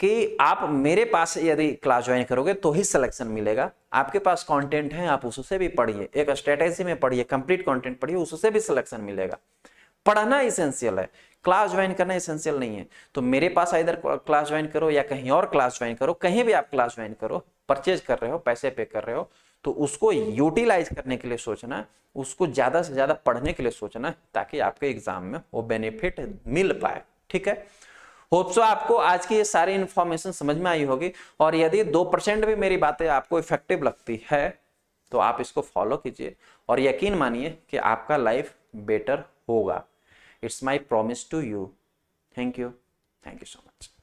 [SPEAKER 1] कि आप मेरे पास यदि क्लास ज्वाइन करोगे तो ही सिलेक्शन मिलेगा आपके पास कंटेंट है आप उससे भी पढ़िए एक स्ट्रेटेजी में पढ़िए कंप्लीट कंटेंट पढ़िए उससे भी सिलेक्शन मिलेगा पढ़ना इसेंशियल है क्लास ज्वाइन करना इसेंशियल नहीं है तो मेरे पास इधर क्लास ज्वाइन करो या कहीं और क्लास ज्वाइन करो कहीं भी आप क्लास ज्वाइन करो परचेज कर रहे हो पैसे पे कर रहे हो तो उसको यूटिलाइज करने के लिए सोचना उसको ज्यादा से ज्यादा पढ़ने के लिए सोचना ताकि आपके एग्जाम में वो बेनिफिट मिल पाए ठीक है होप सो आपको आज की ये सारी इंफॉर्मेशन समझ में आई होगी और यदि दो परसेंट भी मेरी बातें आपको इफेक्टिव लगती है तो आप इसको फॉलो कीजिए और यकीन मानिए कि आपका लाइफ बेटर होगा It's my promise to you. Thank you. Thank you so much.